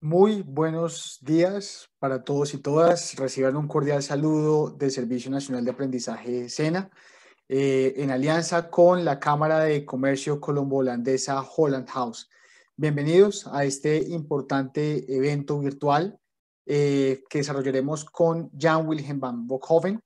Muy buenos días para todos y todas. Reciban un cordial saludo del Servicio Nacional de Aprendizaje SENA eh, en alianza con la Cámara de Comercio Colombo-Holandesa Holland House. Bienvenidos a este importante evento virtual eh, que desarrollaremos con Jan Wilhelm van Bokhoven.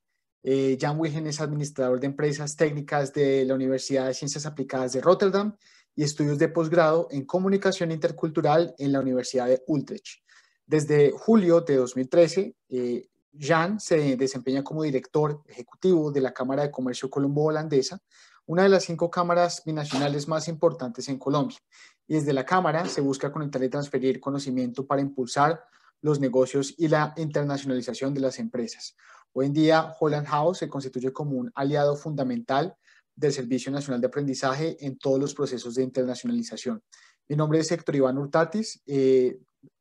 Eh, Jan Wilhelm es administrador de empresas técnicas de la Universidad de Ciencias Aplicadas de Rotterdam y estudios de posgrado en comunicación intercultural en la Universidad de Utrecht. Desde julio de 2013, eh, Jan se desempeña como director ejecutivo de la Cámara de Comercio Colombo-Holandesa, una de las cinco cámaras binacionales más importantes en Colombia. Y desde la Cámara se busca conectar y transferir conocimiento para impulsar los negocios y la internacionalización de las empresas. Hoy en día, Holland House se constituye como un aliado fundamental del Servicio Nacional de Aprendizaje en todos los procesos de internacionalización. Mi nombre es Héctor Iván Hurtatis, eh,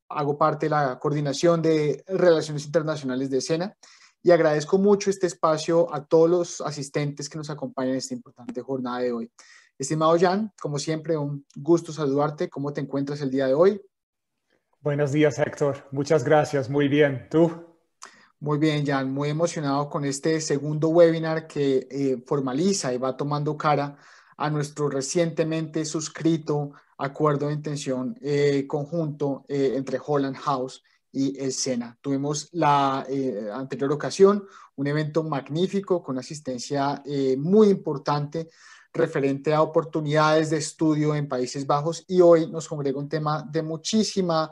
hago parte de la coordinación de Relaciones Internacionales de SENA y agradezco mucho este espacio a todos los asistentes que nos acompañan en esta importante jornada de hoy. Estimado Jan, como siempre, un gusto saludarte. ¿Cómo te encuentras el día de hoy? Buenos días, Héctor. Muchas gracias. Muy bien. ¿Tú? Muy bien, Jan, muy emocionado con este segundo webinar que eh, formaliza y va tomando cara a nuestro recientemente suscrito acuerdo de intención eh, conjunto eh, entre Holland House y el SENA. Tuvimos la anterior ocasión un evento magnífico con asistencia muy importante referente a oportunidades de estudio en Países Bajos y hoy nos congrega un tema de muchísima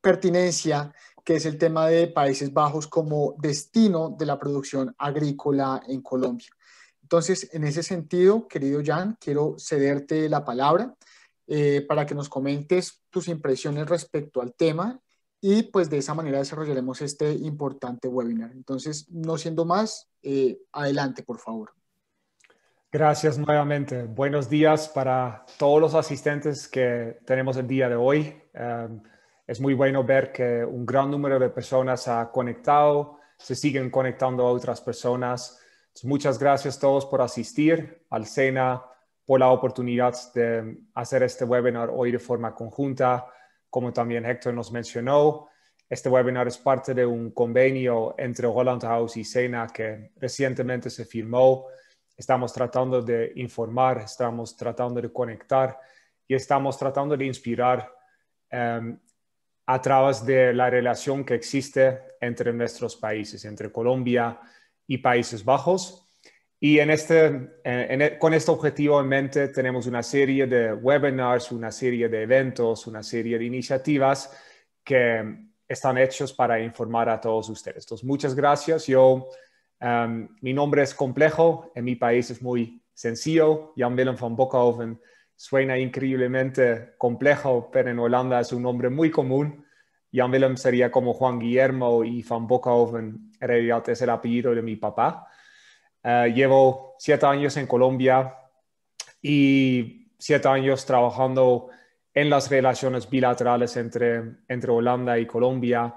pertinencia que es el tema de Países Bajos como destino de la producción agrícola en Colombia. Entonces, en ese sentido, querido Jan, quiero cederte la palabra eh, para que nos comentes tus impresiones respecto al tema y pues de esa manera desarrollaremos este importante webinar. Entonces, no siendo más, eh, adelante, por favor. Gracias nuevamente. Buenos días para todos los asistentes que tenemos el día de hoy. Eh, es muy bueno ver que un gran número de personas ha conectado, se siguen conectando a otras personas. muchas gracias a todos por asistir al SENA, por la oportunidad de hacer este webinar hoy de forma conjunta. Como también Héctor nos mencionó, este webinar es parte de un convenio entre Holland House y SENA que recientemente se firmó. Estamos tratando de informar, estamos tratando de conectar y estamos tratando de inspirar em, a través de la relación que existe entre nuestros países, entre Colombia y Países Bajos. Y este, con este objetivo en mente tenemos una serie de webinars, una serie de eventos, una serie de iniciativas que están hechos para informar a todos ustedes. Entonces, muchas gracias. Yo, em, mi nombre es complejo, en mi país es muy sencillo, Jan Willem van Bokhoven, Suena increíblemente complejo, pero en Holanda es un nombre muy común. Jan Willem sería como Juan Guillermo y Van Bokhoven. En realidad es el apellido de mi papá. Eh, llevo siete años en Colombia y siete años trabajando en las relaciones bilaterales entre, entre Holanda y Colombia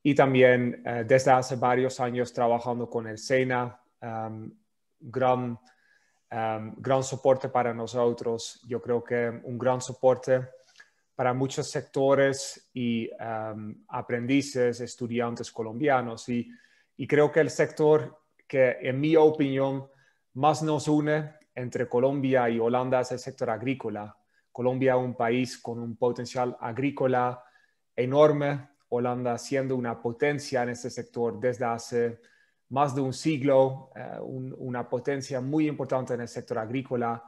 y también eh, desde hace varios años trabajando con el SENA, em, gran gran soporte para nosotros. Yo creo que un gran soporte para muchos sectores y aprendices, estudiantes colombianos. Y, y creo que el sector que, en mi opinión, más nos une entre Colombia y Holanda es el sector agrícola. Colombia es un país con un potencial agrícola enorme, Holanda siendo una potencia en este sector desde hace más de un siglo, eh, una potencia muy importante en el sector agrícola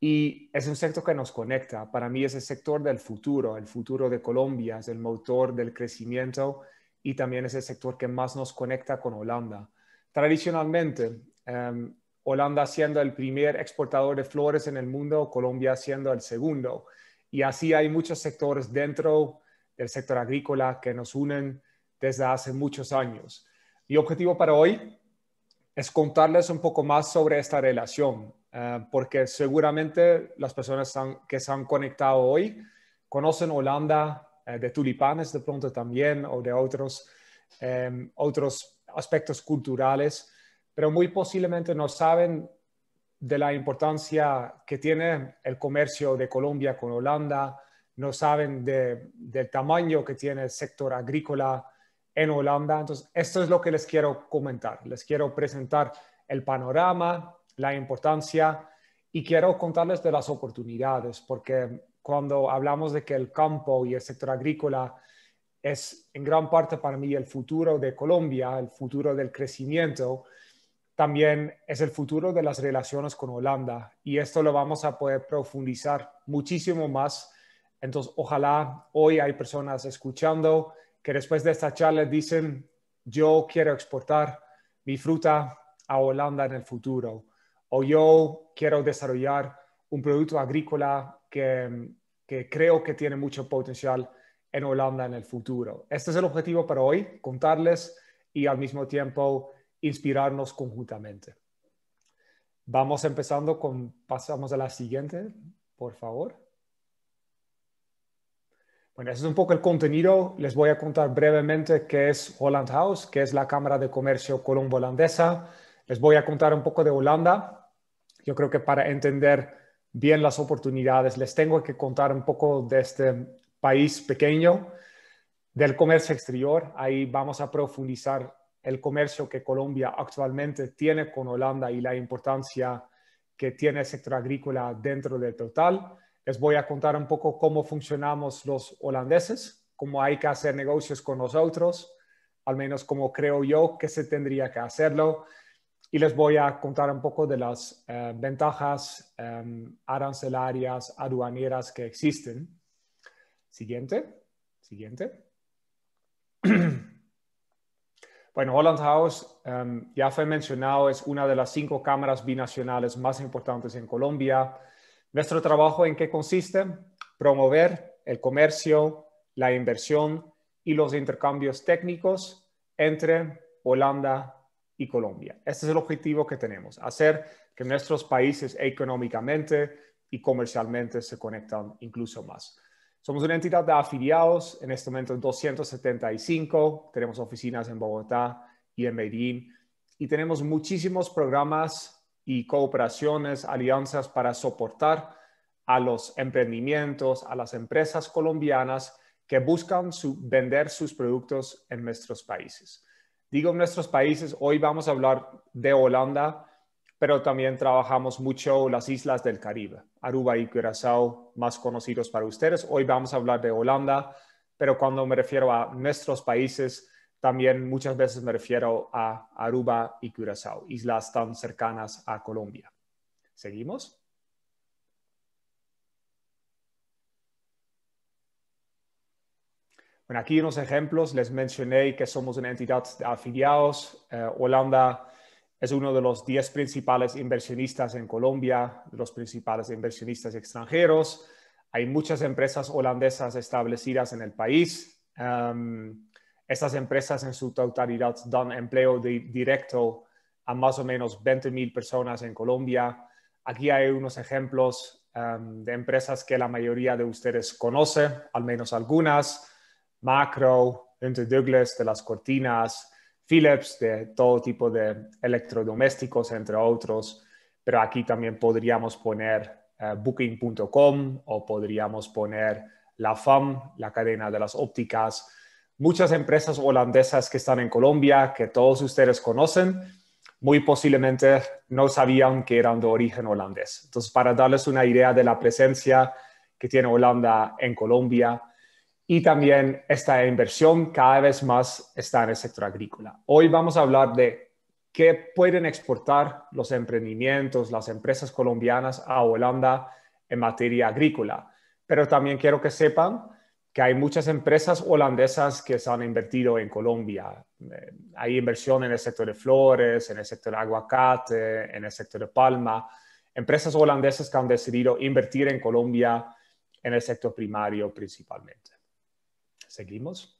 y es un sector que nos conecta. Para mí es el sector del futuro, el futuro de Colombia, es el motor del crecimiento y también es el sector que más nos conecta con Holanda. Tradicionalmente, em, Holanda siendo el primer exportador de flores en el mundo, Colombia siendo el segundo. Y así hay muchos sectores dentro del sector agrícola que nos unen desde hace muchos años. Mi objetivo para hoy es contarles un poco más sobre esta relación, eh, porque seguramente las personas que se han conectado hoy conocen Holanda, eh, de tulipanes de pronto también, o de otros, em, otros aspectos culturales, pero muy posiblemente no saben de la importancia que tiene el comercio de Colombia con Holanda, no saben del tamaño que tiene el sector agrícola, en Holanda. Entonces, esto es lo que les quiero comentar. Les quiero presentar el panorama, la importancia y quiero contarles de las oportunidades, porque cuando hablamos de que el campo y el sector agrícola es en gran parte para mí el futuro de Colombia, el futuro del crecimiento, también es el futuro de las relaciones con Holanda y esto lo vamos a poder profundizar muchísimo más. Entonces, ojalá hoy hay personas escuchando que después de esta charla dicen, yo quiero exportar mi fruta a Holanda en el futuro, o yo quiero desarrollar un producto agrícola que, que creo que tiene mucho potencial en Holanda en el futuro. Este es el objetivo para hoy, contarles y al mismo tiempo inspirarnos conjuntamente. Vamos empezando con, pasamos a la siguiente, por favor. Bueno, ese es un poco el contenido. Les voy a contar brevemente qué es Holland House, que es la Cámara de Comercio Colombo Holandesa. Les voy a contar un poco de Holanda. Yo creo que para entender bien las oportunidades, les tengo que contar un poco de este país pequeño, del comercio exterior. Ahí vamos a profundizar el comercio que Colombia actualmente tiene con Holanda y la importancia que tiene el sector agrícola dentro del total. Les voy a contar un poco cómo funcionamos los holandeses, cómo hay que hacer negocios con nosotros, al menos como creo yo que se tendría que hacerlo. Y les voy a contar un poco de las eh, ventajas em, arancelarias, aduaneras que existen. Siguiente, siguiente. Bueno, Holland House, em, ya fue mencionado, es una de las cinco cámaras binacionales más importantes en Colombia. Nuestro trabajo en qué consiste? Promover el comercio, la inversión y los intercambios técnicos entre Holanda y Colombia. Este es el objetivo que tenemos, hacer que nuestros países económicamente y comercialmente se conectan incluso más. Somos una entidad de afiliados, en este momento 275, tenemos oficinas en Bogotá y en Medellín y tenemos muchísimos programas y cooperaciones, alianzas para soportar a los emprendimientos, a las empresas colombianas que buscan vender sus productos en nuestros países. Digo nuestros países, hoy vamos a hablar de Holanda, pero también trabajamos mucho las islas del Caribe, Aruba y Curazao, más conocidos para ustedes. Hoy vamos a hablar de Holanda, pero cuando me refiero a nuestros países, también muchas veces me refiero a Aruba y Curazao, islas tan cercanas a Colombia. ¿Seguimos? Bueno, aquí unos ejemplos. Les mencioné que somos una entidad de afiliados. Eh, Holanda es uno de los 10 principales inversionistas en Colombia, los principales inversionistas extranjeros. Hay muchas empresas holandesas establecidas en el país. Em, estas empresas en su totalidad dan empleo directo a más o menos 20.000 personas en Colombia. Aquí hay unos ejemplos em, de empresas que la mayoría de ustedes conocen, al menos algunas. Macro, Hunter Douglas de las cortinas, Philips de todo tipo de electrodomésticos, entre otros. Pero aquí también podríamos poner eh, booking.com o podríamos poner la FAM, la cadena de las ópticas muchas empresas holandesas que están en Colombia, que todos ustedes conocen, muy posiblemente no sabían que eran de origen holandés. Entonces, para darles una idea de la presencia que tiene Holanda en Colombia y también esta inversión cada vez más está en el sector agrícola. Hoy vamos a hablar de qué pueden exportar los emprendimientos, las empresas colombianas a Holanda en materia agrícola. Pero también quiero que sepan que hay muchas empresas holandesas que se han invertido en Colombia. Eh, hay inversión en el sector de flores, en el sector de aguacate, en el sector de palma. Empresas holandesas que han decidido invertir en Colombia en el sector primario principalmente. ¿Seguimos?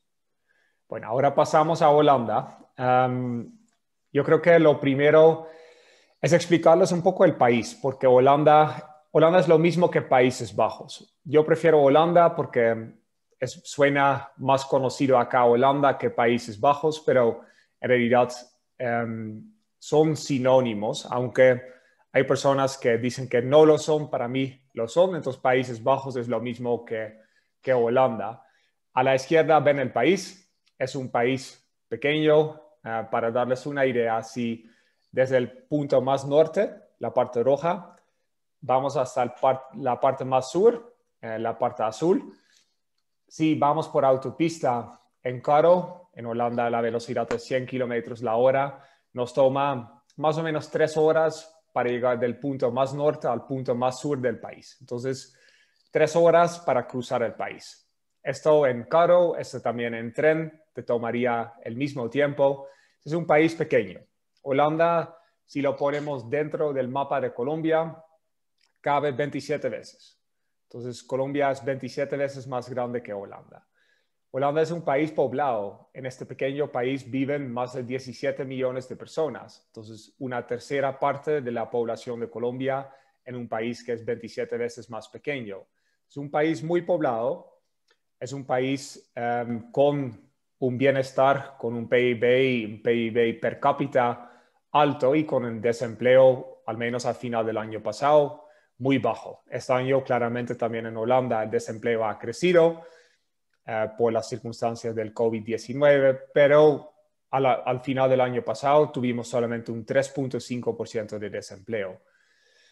Bueno, ahora pasamos a Holanda. Em, yo creo que lo primero es explicarles un poco el país, porque Holanda, Holanda es lo mismo que Países Bajos. Yo prefiero Holanda porque suena más conocido acá Holanda que Países Bajos, pero en realidad em, son sinónimos, aunque hay personas que dicen que no lo son, para mí lo son, entonces Países Bajos es lo mismo que, Holanda. A la izquierda ven el país, es un país pequeño, eh, para darles una idea, si desde el punto más norte, la parte roja, vamos hasta la parte más sur, eh, la parte azul, si vamos por autopista en Caro, en Holanda la velocidad es 100 kilómetros la hora, nos toma más o menos tres horas para llegar del punto más norte al punto más sur del país. Entonces, tres horas para cruzar el país. Esto en Caro, esto también en tren, te tomaría el mismo tiempo. Es un país pequeño. Holanda, si lo ponemos dentro del mapa de Colombia, cabe 27 veces. Entonces, Colombia es 27 veces más grande que Holanda. Holanda es un país poblado. En este pequeño país viven más de 17 millones de personas. Entonces, una tercera parte de la población de Colombia en un país que es 27 veces más pequeño. Es un país muy poblado. Es un país em, con un bienestar, con un PIB, un PIB per cápita alto y con un desempleo, al menos al final del año pasado, muy bajo. Este año claramente también en Holanda el desempleo ha crecido eh, por las circunstancias del COVID-19, pero al, al, final del año pasado tuvimos solamente un 3.5% de desempleo.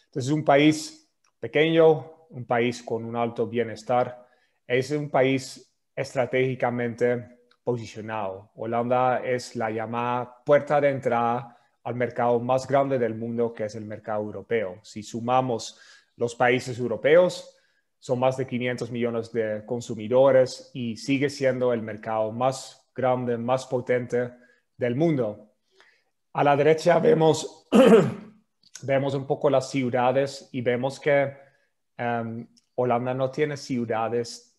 Entonces, es un país pequeño, un país con un alto bienestar, es un país estratégicamente posicionado. Holanda es la llamada puerta de entrada al mercado más grande del mundo, que es el mercado europeo. Si sumamos los países europeos, son más de 500 millones de consumidores y sigue siendo el mercado más grande, más potente del mundo. A la derecha vemos, vemos un poco las ciudades y vemos que em, Holanda no tiene ciudades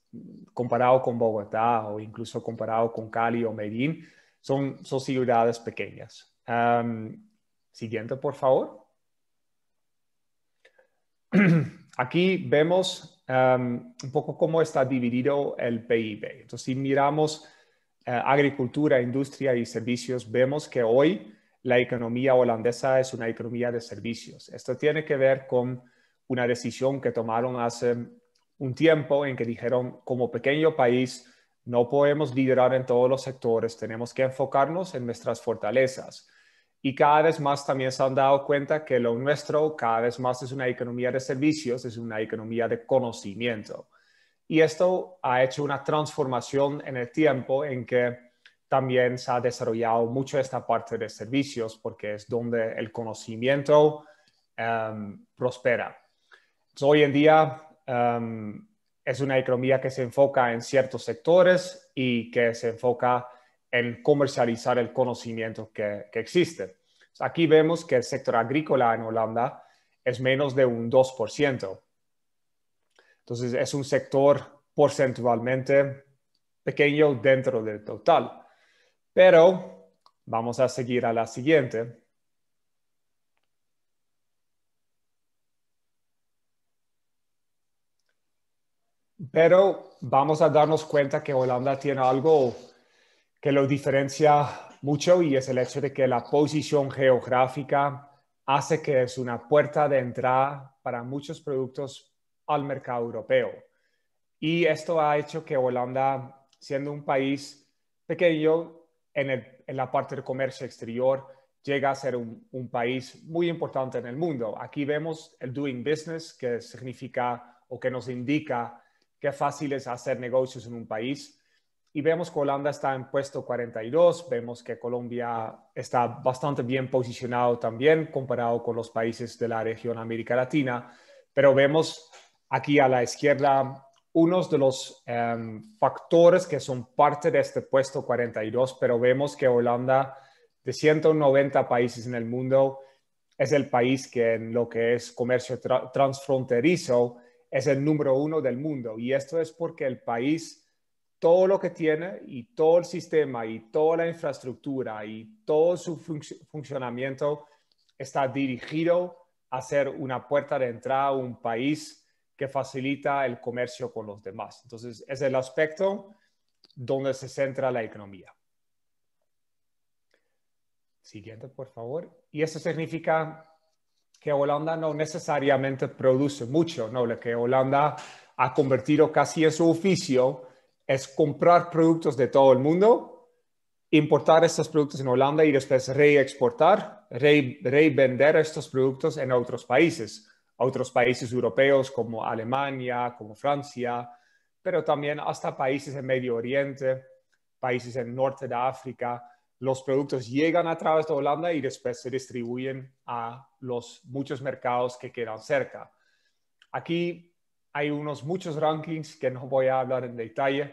comparado con Bogotá o incluso comparado con Cali o Medellín, son, son ciudades pequeñas siguiente, por favor. Aquí vemos un poco cómo está dividido el PIB. Entonces, si miramos eh, agricultura, industria y servicios, vemos que hoy la economía holandesa es una economía de servicios. Esto tiene que ver con una decisión que tomaron hace un tiempo en que dijeron, como pequeño país, no podemos liderar en todos los sectores, tenemos que enfocarnos en nuestras fortalezas y cada vez más también se han dado cuenta que lo nuestro cada vez más es una economía de servicios, es una economía de conocimiento. Y esto ha hecho una transformación en el tiempo en que también se ha desarrollado mucho esta parte de servicios porque es donde el conocimiento em, prospera. hoy en día em, es una economía que se enfoca en ciertos sectores y que se enfoca en comercializar el conocimiento que, existe. Aquí vemos que el sector agrícola en Holanda es menos de un 2%. Entonces es un sector porcentualmente pequeño dentro del total. Pero vamos a seguir a la siguiente. Pero vamos a darnos cuenta que Holanda tiene algo que lo diferencia mucho y es el hecho de que la posición geográfica hace que es una puerta de entrada para muchos productos al mercado europeo. Y esto ha hecho que Holanda, siendo un país pequeño en, la parte del comercio exterior, llega a ser un, un, país muy importante en el mundo. Aquí vemos el doing business, que significa o que nos indica qué fácil es hacer negocios en un país y vemos que Holanda está en puesto 42, vemos que Colombia está bastante bien posicionado también comparado con los países de la región América Latina, pero vemos aquí a la izquierda unos de los em, factores que son parte de este puesto 42, pero vemos que Holanda, de 190 países en el mundo, es el país que en lo que es comercio transfronterizo es el número uno del mundo. Y esto es porque el país todo lo que tiene y todo el sistema y toda la infraestructura y todo su funcionamiento está dirigido a ser una puerta de entrada a un país que facilita el comercio con los demás. Entonces, es el aspecto donde se centra la economía. Siguiente, por favor. Y eso significa que Holanda no necesariamente produce mucho, ¿no? Lo que Holanda ha convertido casi en su oficio es comprar productos de todo el mundo, importar estos productos en Holanda y después reexportar, re, revender estos productos en otros países, otros países europeos como Alemania, como Francia, pero también hasta países en Medio Oriente, países en Norte de África. Los productos llegan a través de Holanda y después se distribuyen a los muchos mercados que quedan cerca. Aquí hay unos muchos rankings que no voy a hablar en detalle,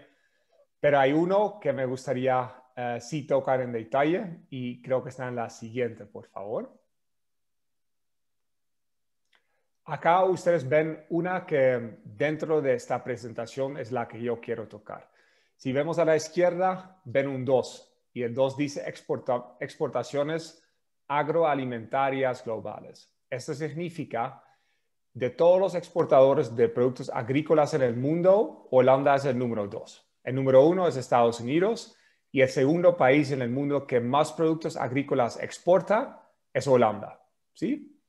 pero hay uno que me gustaría eh, sí tocar en detalle y creo que está en la siguiente, por favor. Acá ustedes ven una que dentro de esta presentación es la que yo quiero tocar. Si vemos a la izquierda, ven un 2 y el 2 dice exportaciones agroalimentarias globales. Esto significa de todos los exportadores de productos agrícolas en el mundo, Holanda es el número dos. El número uno es Estados Unidos y el segundo país en el mundo que más productos agrícolas exporta es Holanda. ¿sí?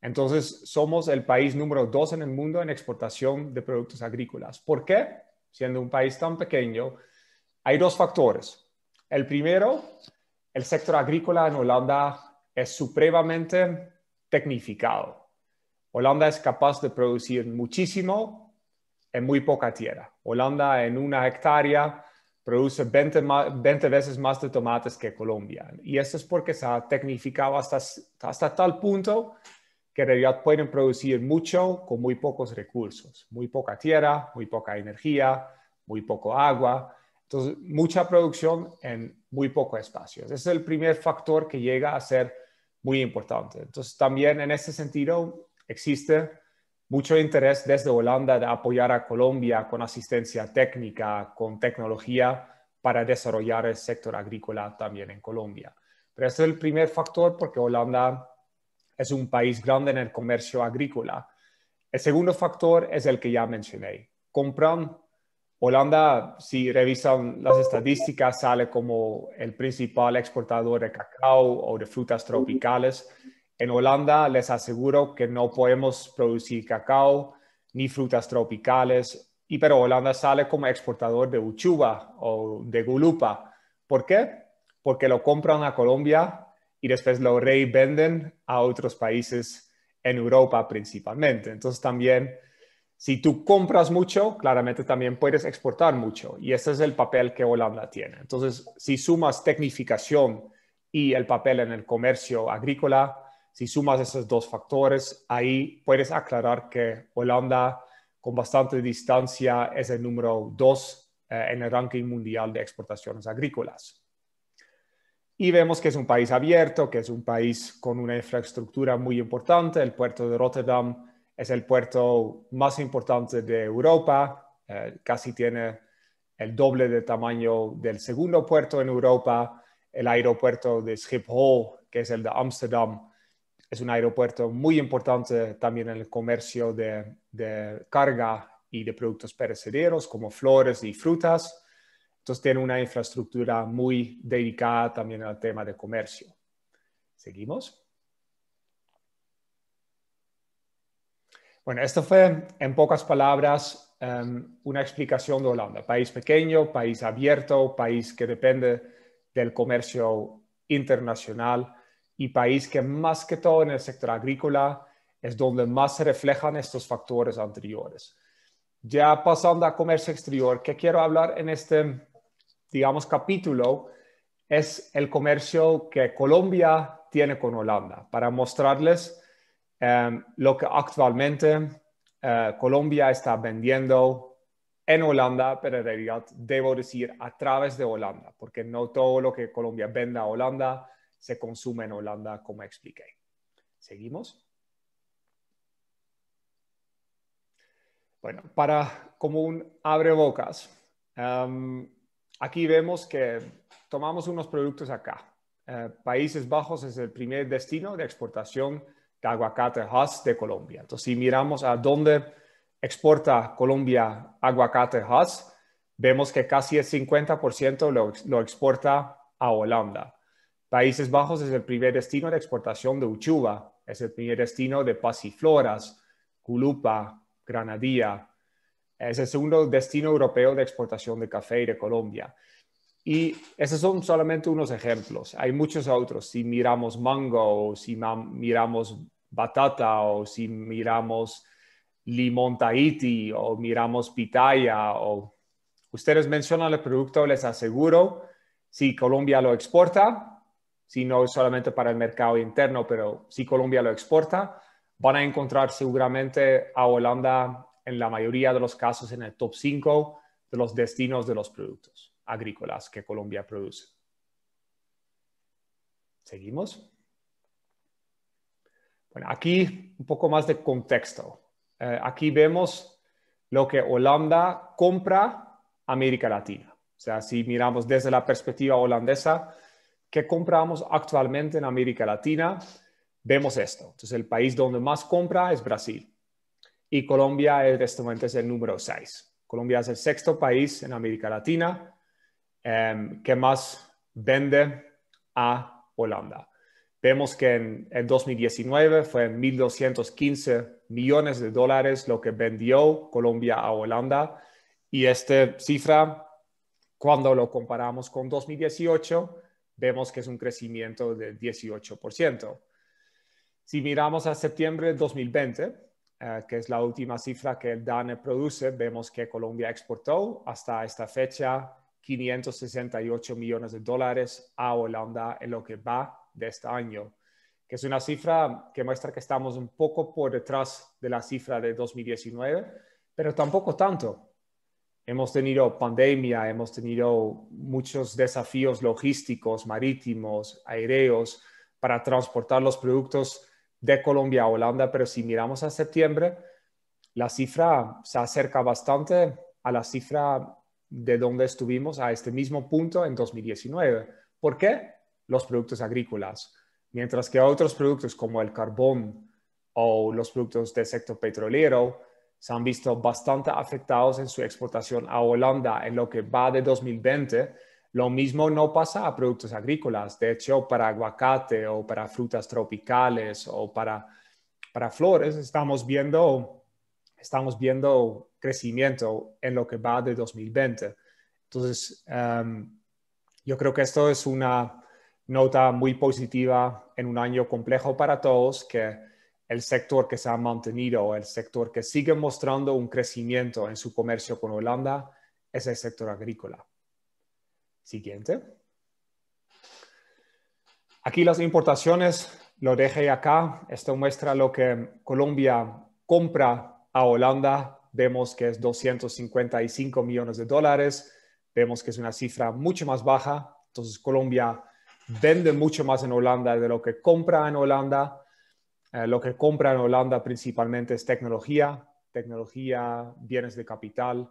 Entonces, somos el país número dos en el mundo en exportación de productos agrícolas. ¿Por qué? Siendo un país tan pequeño, hay dos factores. El primero, el sector agrícola en Holanda es supremamente tecnificado Holanda es capaz de producir muchísimo en muy poca tierra. Holanda en una hectárea produce 20, veces más de tomates que Colombia. Y eso es porque se ha tecnificado hasta, hasta tal punto que en realidad pueden producir mucho con muy pocos recursos, muy poca tierra, muy poca energía, muy poco agua. Entonces, mucha producción en muy poco espacio. Ese es el primer factor que llega a ser muy importante. Entonces, también en ese sentido, existe mucho interés desde Holanda de apoyar a Colombia con asistencia técnica, con tecnología para desarrollar el sector agrícola también en Colombia. Pero ese es el primer factor porque Holanda es un país grande en el comercio agrícola. El segundo factor es el que ya mencioné. Compran Holanda, si revisan las estadísticas, sale como el principal exportador de cacao o de frutas tropicales en Holanda les aseguro que no podemos producir cacao ni frutas tropicales, y pero Holanda sale como exportador de uchuva o de gulupa. ¿Por qué? Porque lo compran a Colombia y después lo revenden a otros países en Europa principalmente. Entonces también, si tú compras mucho, claramente también puedes exportar mucho. Y ese es el papel que Holanda tiene. Entonces, si sumas tecnificación y el papel en el comercio agrícola, si sumas esos dos factores, ahí puedes aclarar que Holanda con bastante distancia es el número dos eh, en el ranking mundial de exportaciones agrícolas. Y vemos que es un país abierto, que es un país con una infraestructura muy importante. El puerto de Rotterdam es el puerto más importante de Europa, eh, casi tiene el doble de tamaño del segundo puerto en Europa. El aeropuerto de Schiphol, que es el de Ámsterdam, es un aeropuerto muy importante también en el comercio de, carga y de productos perecederos como flores y frutas. Entonces tiene una infraestructura muy dedicada también al tema de comercio. ¿Seguimos? Bueno, esto fue en pocas palabras em, una explicación de Holanda. País pequeño, país abierto, país que depende del comercio internacional y país que más que todo en el sector agrícola es donde más se reflejan estos factores anteriores. Ya pasando a comercio exterior, que quiero hablar en este, digamos, capítulo, es el comercio que Colombia tiene con Holanda, para mostrarles em, lo que actualmente eh, Colombia está vendiendo en Holanda, pero en realidad debo decir a través de Holanda, porque no todo lo que Colombia venda a Holanda se consume en Holanda, como expliqué. Seguimos. Bueno, para como un abrebocas, aquí vemos que tomamos unos productos acá. Eh, Países Bajos es el primer destino de exportación de aguacate Hass de Colombia. Entonces, si miramos a dónde exporta Colombia aguacate Hass, vemos que casi el 50% lo exporta a Holanda. Países Bajos es el primer destino de exportación de uchuva, es el primer destino de pasifloras, culupa, granadilla. Es el segundo destino europeo de exportación de café de Colombia. Y esos son solamente unos ejemplos. Hay muchos otros. Si miramos mango, o si miramos batata, o si miramos limón Tahiti, o miramos pitaya, o ustedes mencionan el producto, les aseguro, si Colombia lo exporta, si no solamente para el mercado interno, pero si Colombia lo exporta, van a encontrar seguramente a Holanda en la mayoría de los casos en el top 5 de los destinos de los productos agrícolas que Colombia produce. ¿Seguimos? Bueno, aquí un poco más de contexto. Eh, aquí vemos lo que Holanda compra América Latina. O sea, si miramos desde la perspectiva holandesa, que compramos actualmente en América Latina, vemos esto. Entonces, el país donde más compra es Brasil y Colombia en este momento es el número 6. Colombia es el sexto país en América Latina em, que más vende a Holanda. Vemos que en, 2019 fue 1.215 millones de dólares lo que vendió Colombia a Holanda y esta cifra, cuando lo comparamos con 2018, vemos que es un crecimiento del 18%. Si miramos a septiembre de 2020, eh, que es la última cifra que el DANE produce, vemos que Colombia exportó hasta esta fecha 568 millones de dólares a Holanda en lo que va de este año, que es una cifra que muestra que estamos un poco por detrás de la cifra de 2019, pero tampoco tanto hemos tenido pandemia, hemos tenido muchos desafíos logísticos, marítimos, aéreos, para transportar los productos de Colombia a Holanda, pero si miramos a septiembre, la cifra se acerca bastante a la cifra de donde estuvimos a este mismo punto en 2019. ¿Por qué? Los productos agrícolas. Mientras que otros productos como el carbón o los productos del sector petrolero se han visto bastante afectados en su exportación a Holanda en lo que va de 2020. Lo mismo no pasa a productos agrícolas. De hecho, para aguacate o para frutas tropicales o para, para flores, estamos viendo, estamos viendo crecimiento en lo que va de 2020. Entonces, em, yo creo que esto es una nota muy positiva en un año complejo para todos que el sector que se ha mantenido, el sector que sigue mostrando un crecimiento en su comercio con Holanda, es el sector agrícola. Siguiente. Aquí las importaciones, lo dejé acá. Esto muestra lo que Colombia compra a Holanda. Vemos que es 255 millones de dólares. Vemos que es una cifra mucho más baja. Entonces Colombia vende mucho más en Holanda de lo que compra en Holanda eh, lo que compra en Holanda principalmente es tecnología, tecnología, bienes de capital,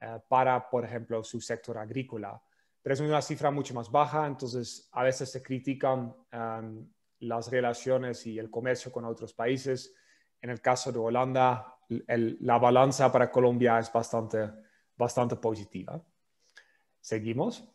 eh, para, por ejemplo, su sector agrícola. Pero es una cifra mucho más baja, entonces a veces se critican em, las relaciones y el comercio con otros países. En el caso de Holanda, la balanza para Colombia es bastante positiva. Seguimos.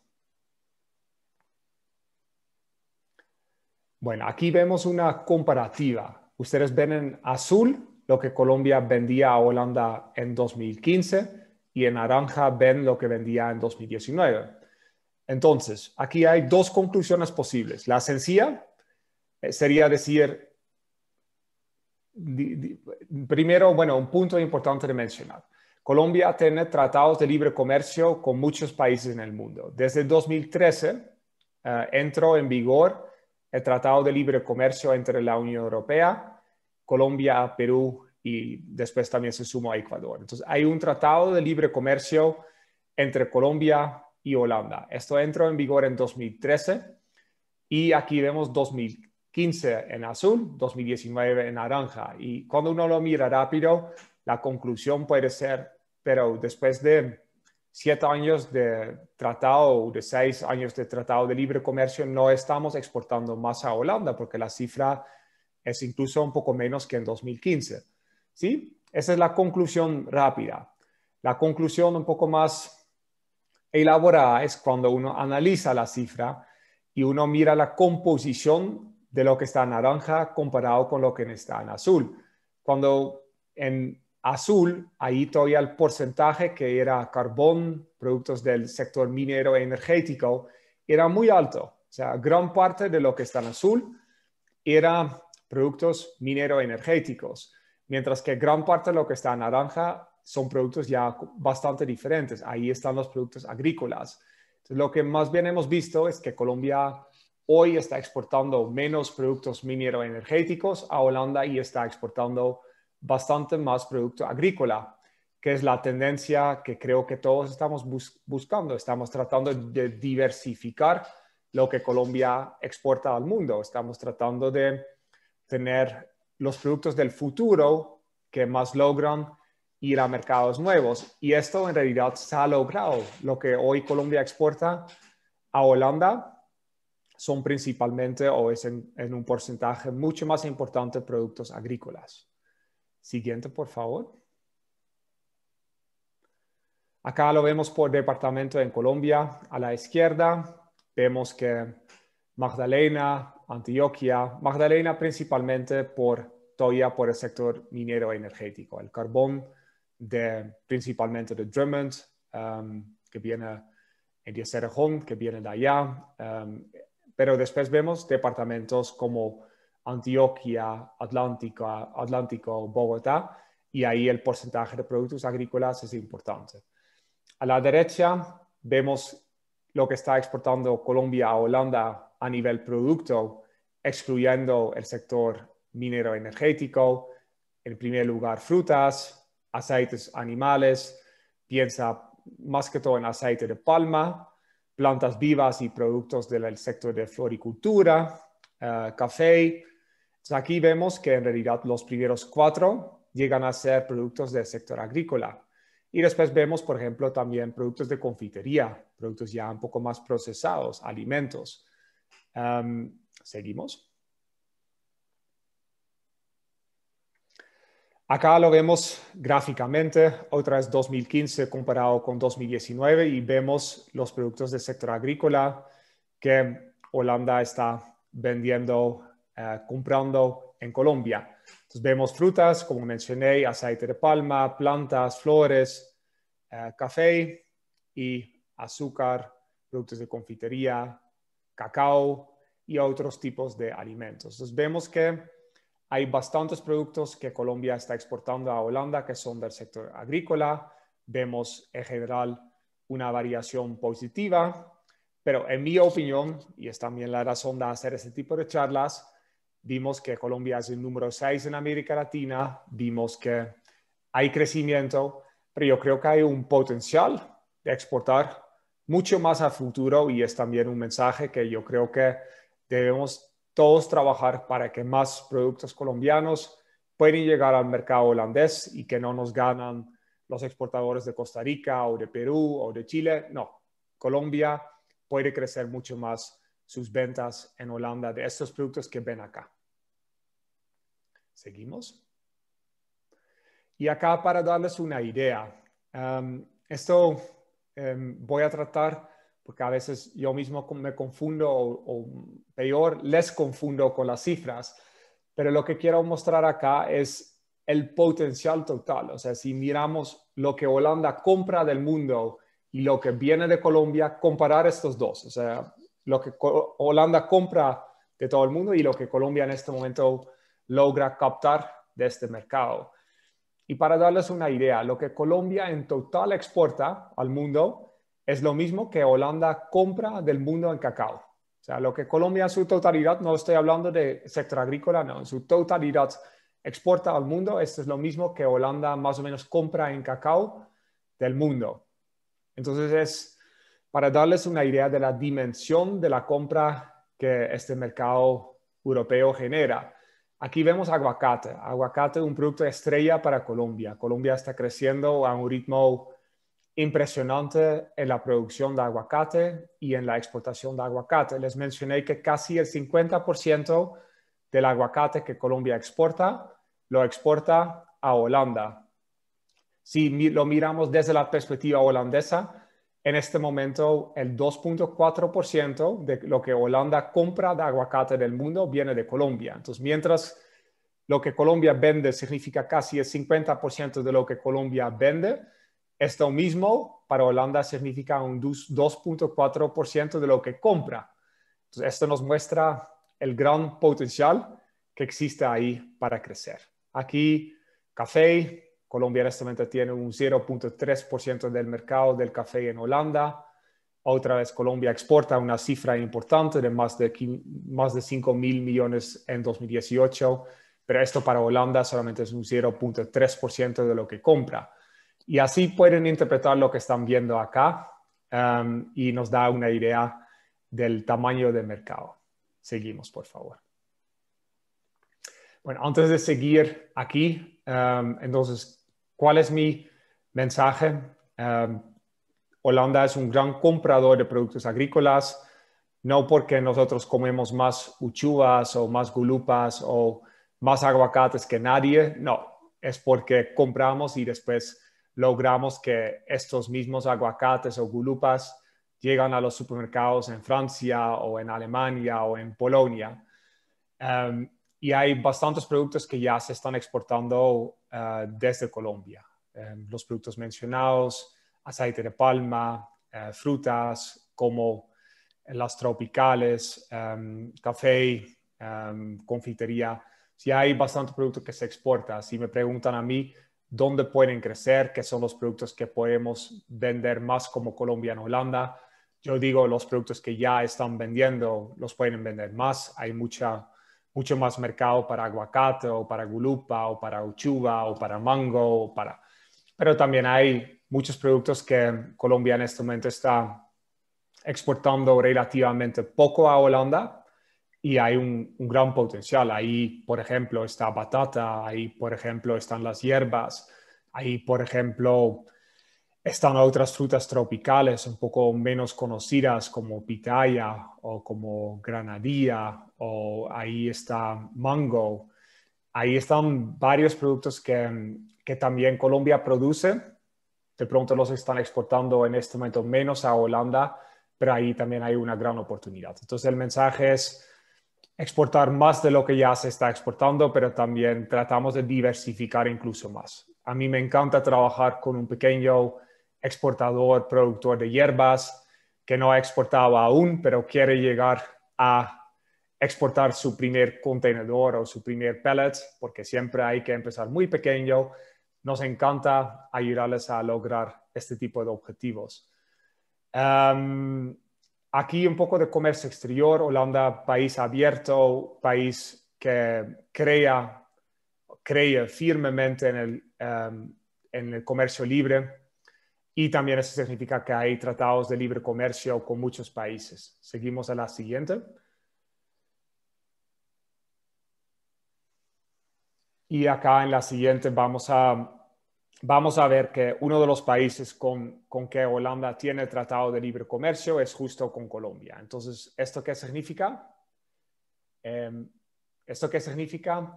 Bueno, aquí vemos una comparativa. Ustedes ven en azul lo que Colombia vendía a Holanda en 2015 y en naranja ven lo que vendía en 2019. Entonces, aquí hay dos conclusiones posibles. La sencilla eh, sería decir, primero, bueno, un punto importante de mencionar. Colombia tiene tratados de libre comercio con muchos países en el mundo. Desde 2013 eh, entró en vigor el Tratado de Libre Comercio entre la Unión Europea, Colombia, Perú y después también se sumó a Ecuador. Entonces, hay un Tratado de Libre Comercio entre Colombia y Holanda. Esto entró en vigor en 2013 y aquí vemos 2015 en azul, 2019 en naranja. Y cuando uno lo mira rápido, la conclusión puede ser, pero después de siete años de tratado o de seis años de tratado de libre comercio no estamos exportando más a Holanda porque la cifra es incluso un poco menos que en 2015. ¿Sí? Esa es la conclusión rápida. La conclusión un poco más elaborada es cuando uno analiza la cifra y uno mira la composición de lo que está en naranja comparado con lo que está en azul. Cuando en azul, ahí todavía el porcentaje que era carbón, productos del sector minero e energético, era muy alto. O sea, gran parte de lo que está en azul era productos minero e energéticos, mientras que gran parte de lo que está en naranja son productos ya bastante diferentes. Ahí están los productos agrícolas. lo que más bien hemos visto es que Colombia hoy está exportando menos productos minero e energéticos a Holanda y está exportando bastante más producto agrícola, que es la tendencia que creo que todos estamos buscando. Estamos tratando de diversificar lo que Colombia exporta al mundo. Estamos tratando de tener los productos del futuro que más logran ir a mercados nuevos. Y esto en realidad se ha logrado. Lo que hoy Colombia exporta a Holanda son principalmente o es en un porcentaje mucho más importante productos agrícolas. Siguiente, por favor. Acá lo vemos por departamento en Colombia. A la izquierda vemos que Magdalena, Antioquia, Magdalena principalmente por Toya por el sector minero e energético, el carbón de, principalmente de Drummond, um, que viene en Diez que viene de allá, um, pero después vemos departamentos como Antioquia, Atlántica, Atlántico, Bogotá, y ahí el porcentaje de productos agrícolas es importante. A la derecha vemos lo que está exportando Colombia a Holanda a nivel producto, excluyendo el sector minero energético, en primer lugar frutas, aceites animales, piensa más que todo en aceite de palma, plantas vivas y productos del sector de floricultura, eh, café, aquí vemos que en realidad los primeros cuatro llegan a ser productos del sector agrícola. Y después vemos, por ejemplo, también productos de confitería, productos ya un poco más procesados, alimentos. Em, Seguimos. Acá lo vemos gráficamente, otra vez 2015 comparado con 2019 y vemos los productos del sector agrícola que Holanda está vendiendo eh, comprando en Colombia. Entonces vemos frutas, como mencioné, aceite de palma, plantas, flores, eh, café y azúcar, productos de confitería, cacao y otros tipos de alimentos. Entonces vemos que hay bastantes productos que Colombia está exportando a Holanda que son del sector agrícola. Vemos en general una variación positiva, pero en mi opinión, y es también la razón de hacer este tipo de charlas, vimos que Colombia es el número 6 en América Latina, vimos que hay crecimiento, pero yo creo que hay un potencial de exportar mucho más al futuro y es también un mensaje que yo creo que debemos todos trabajar para que más productos colombianos puedan llegar al mercado holandés y que no nos ganan los exportadores de Costa Rica o de Perú o de Chile. No, Colombia puede crecer mucho más sus ventas en Holanda de estos productos que ven acá. ¿Seguimos? Y acá para darles una idea, em, esto em, voy a tratar porque a veces yo mismo me confundo o, o, peor, les confundo con las cifras, pero lo que quiero mostrar acá es el potencial total. O sea, si miramos lo que Holanda compra del mundo y lo que viene de Colombia, comparar estos dos. O sea, lo que Holanda compra de todo el mundo y lo que Colombia en este momento logra captar de este mercado. Y para darles una idea, lo que Colombia en total exporta al mundo es lo mismo que Holanda compra del mundo en cacao. O sea, lo que Colombia en su totalidad, no estoy hablando de sector agrícola, no, en su totalidad exporta al mundo, esto es lo mismo que Holanda más o menos compra en cacao del mundo. Entonces es para darles una idea de la dimensión de la compra que este mercado europeo genera. Aquí vemos aguacate. Aguacate es un producto estrella para Colombia. Colombia está creciendo a un ritmo impresionante en la producción de aguacate y en la exportación de aguacate. Les mencioné que casi el 50% del aguacate que Colombia exporta lo exporta a Holanda. Si lo miramos desde la perspectiva holandesa, en este momento el 2.4% de lo que Holanda compra de aguacate del mundo viene de Colombia. Entonces, mientras lo que Colombia vende significa casi el 50% de lo que Colombia vende, esto mismo para Holanda significa un 2.4% de lo que compra. Entonces, esto nos muestra el gran potencial que existe ahí para crecer. Aquí, café, Colombia en tiene un 0.3% del mercado del café en Holanda. Otra vez, Colombia exporta una cifra importante de más de, más de mil millones en 2018, pero esto para Holanda solamente es un 0.3% de lo que compra. Y así pueden interpretar lo que están viendo acá um, y nos da una idea del tamaño del mercado. Seguimos, por favor. Bueno, antes de seguir aquí, um, entonces ¿Cuál es mi mensaje? Em, Holanda es un gran comprador de productos agrícolas, no porque nosotros comemos más uchuvas o más gulupas o más aguacates que nadie, no, es porque compramos y después logramos que estos mismos aguacates o gulupas llegan a los supermercados en Francia o en Alemania o en Polonia. Em, y hay bastantes productos que ya se están exportando eh, desde Colombia. Em, los productos mencionados, aceite de palma, eh, frutas como las tropicales, em, café, em, confitería. Si hay bastante producto que se exporta, si me preguntan a mí dónde pueden crecer, qué son los productos que podemos vender más como Colombia en Holanda, yo digo los productos que ya están vendiendo los pueden vender más. Hay mucha mucho más mercado para aguacate o para gulupa o para uchuva o para mango o para... Pero también hay muchos productos que Colombia en este momento está exportando relativamente poco a Holanda y hay un, un gran potencial. Ahí, por ejemplo, está batata, ahí, por ejemplo, están las hierbas, ahí, por ejemplo, están otras frutas tropicales un poco menos conocidas como pitaya o como granadilla o ahí está mango. Ahí están varios productos que, que también Colombia produce. De pronto los están exportando en este momento menos a Holanda, pero ahí también hay una gran oportunidad. Entonces el mensaje es exportar más de lo que ya se está exportando, pero también tratamos de diversificar incluso más. A mí me encanta trabajar con un pequeño exportador, productor de hierbas que no ha exportado aún, pero quiere llegar a exportar su primer contenedor o su primer pellet, porque siempre hay que empezar muy pequeño. Nos encanta ayudarles a lograr este tipo de objetivos. Em, aquí un poco de comercio exterior, Holanda, país abierto, país que crea, cree firmemente en el em, comercio libre y también eso significa que hay tratados de libre comercio con muchos países. Seguimos a la siguiente. Y acá en la siguiente vamos a, vamos a ver que uno de los países con, que Holanda tiene tratado de libre comercio es justo con Colombia. Entonces, ¿esto qué significa? Em, ¿Esto qué significa?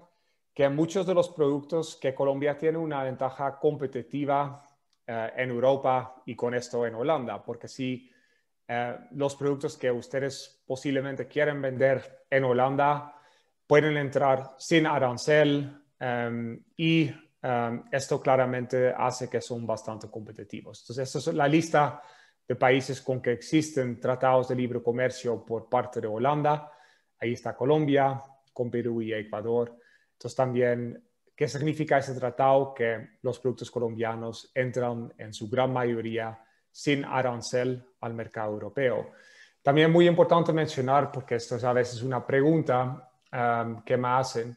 Que muchos de los productos que Colombia tiene una ventaja competitiva eh, en Europa y con esto en Holanda, porque si eh, los productos que ustedes posiblemente quieren vender en Holanda pueden entrar sin arancel em, y em, esto claramente hace que son bastante competitivos. Entonces, esta es la lista de países con que existen tratados de libre comercio por parte de Holanda. Ahí está Colombia, con Perú y Ecuador. Entonces también ¿Qué significa ese tratado? Que los productos colombianos entran en su gran mayoría sin arancel al mercado europeo. También muy importante mencionar, porque esto es a veces una pregunta um, que me hacen,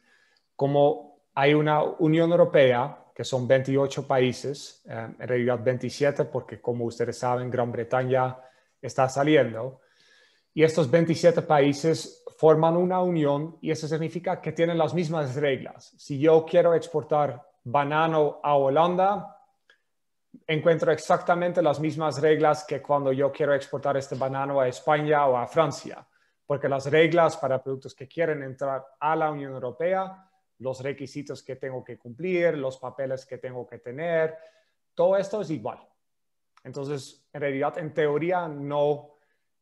como hay una Unión Europea, que son 28 países, um, en realidad 27, porque como ustedes saben, Gran Bretaña está saliendo, y estos 27 países forman una unión y eso significa que tienen las mismas reglas. Si yo quiero exportar banano a Holanda, encuentro exactamente las mismas reglas que cuando yo quiero exportar este banano a España o a Francia, porque las reglas para productos que quieren entrar a la Unión Europea, los requisitos que tengo que cumplir, los papeles que tengo que tener, todo esto es igual. Entonces, en realidad, en teoría, no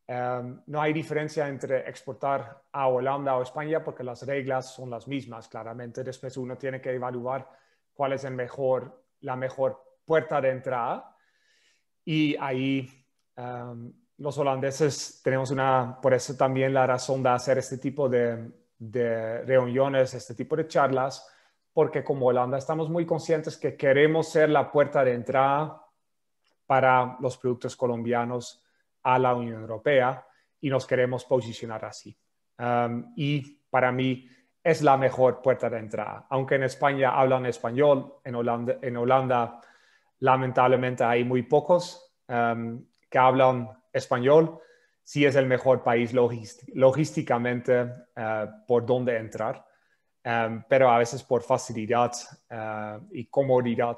Em, no hay diferencia entre exportar a Holanda o España porque las reglas son las mismas, claramente. Después uno tiene que evaluar cuál es el mejor, la mejor puerta de entrada. Y ahí em, los holandeses tenemos una, por eso también la razón de hacer este tipo de reuniones, este tipo de charlas, porque como Holanda estamos muy conscientes que queremos ser la puerta de entrada para los productos colombianos a la Unión Europea y nos queremos posicionar así. y para mí es la mejor puerta de entrada. Aunque en España hablan español, en Holanda, en Holanda lamentablemente hay muy pocos que hablan español, sí es el mejor país logísticamente eh, por dónde entrar, pero a veces por facilidad eh, y comodidad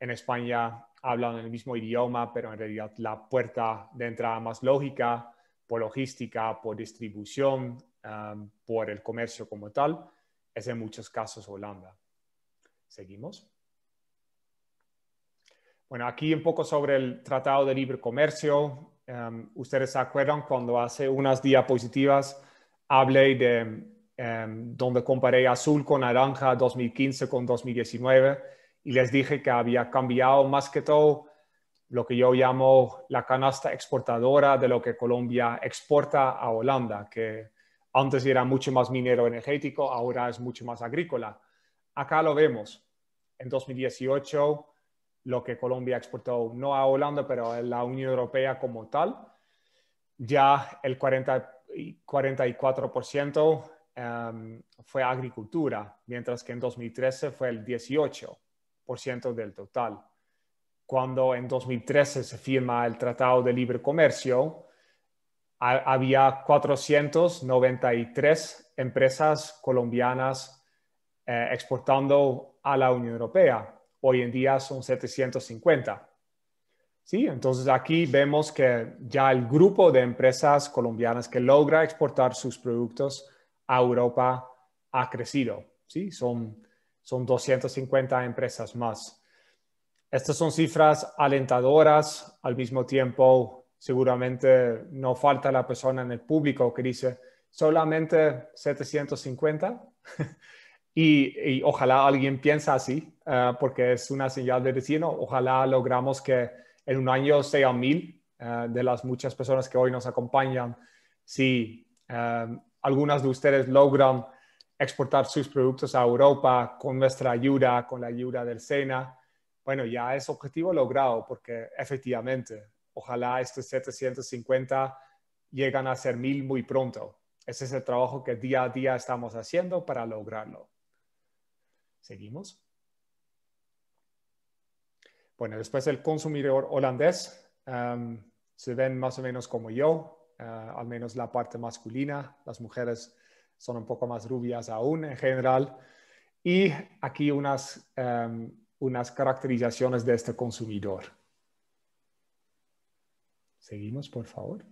en España hablan el mismo idioma, pero en realidad la puerta de entrada más lógica por logística, por distribución, por el comercio como tal, es en muchos casos Holanda. Seguimos. Bueno, aquí un poco sobre el Tratado de Libre Comercio. Ustedes se acuerdan cuando hace unas diapositivas hablé de em, donde comparé azul con naranja 2015 con 2019 y les dije que había cambiado más que todo lo que yo llamo la canasta exportadora de lo que Colombia exporta a Holanda, que antes era mucho más minero energético, ahora es mucho más agrícola. Acá lo vemos. En 2018, lo que Colombia exportó no a Holanda, pero a la Unión Europea como tal, ya el 44% em, fue agricultura, mientras que en 2013 fue el 18% del total. Cuando en 2013 se firma el Tratado de Libre Comercio, había 493 empresas colombianas eh, exportando a la Unión Europea. Hoy en día son 750. ¿Sí? Entonces aquí vemos que ya el grupo de empresas colombianas que logra exportar sus productos a Europa ha crecido. ¿sí? Son son 250 empresas más. Estas son cifras alentadoras, al mismo tiempo seguramente no falta la persona en el público que dice solamente 750 y, ojalá alguien piensa así, eh, porque es una señal de destino, ojalá logramos que en un año sean mil eh, de las muchas personas que hoy nos acompañan, si eh, algunas de ustedes logran exportar sus productos a Europa con nuestra ayuda, con la ayuda del SENA. Bueno, ya es objetivo logrado porque efectivamente, ojalá estos 750 llegan a ser mil muy pronto. Ese es el trabajo que día a día estamos haciendo para lograrlo. Seguimos. Bueno, después el consumidor holandés em, se ven más o menos como yo, eh, al menos la parte masculina. Las mujeres son un poco más rubias aún en general. Y aquí unas, em, unas caracterizaciones de este consumidor. Seguimos, por favor.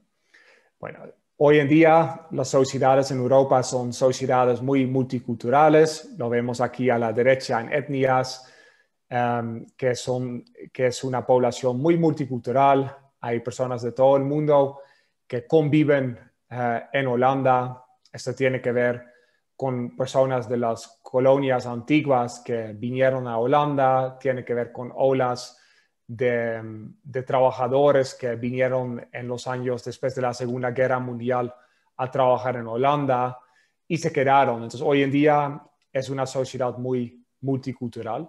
Bueno, hoy en día las sociedades en Europa son sociedades muy multiculturales. Lo vemos aquí a la derecha en etnias, em, que, son, que es una población muy multicultural. Hay personas de todo el mundo que conviven eh, en Holanda esto tiene que ver con personas de las colonias antiguas que vinieron a Holanda, tiene que ver con olas de, trabajadores que vinieron en los años después de la Segunda Guerra Mundial a trabajar en Holanda y se quedaron. Entonces, hoy en día es una sociedad muy multicultural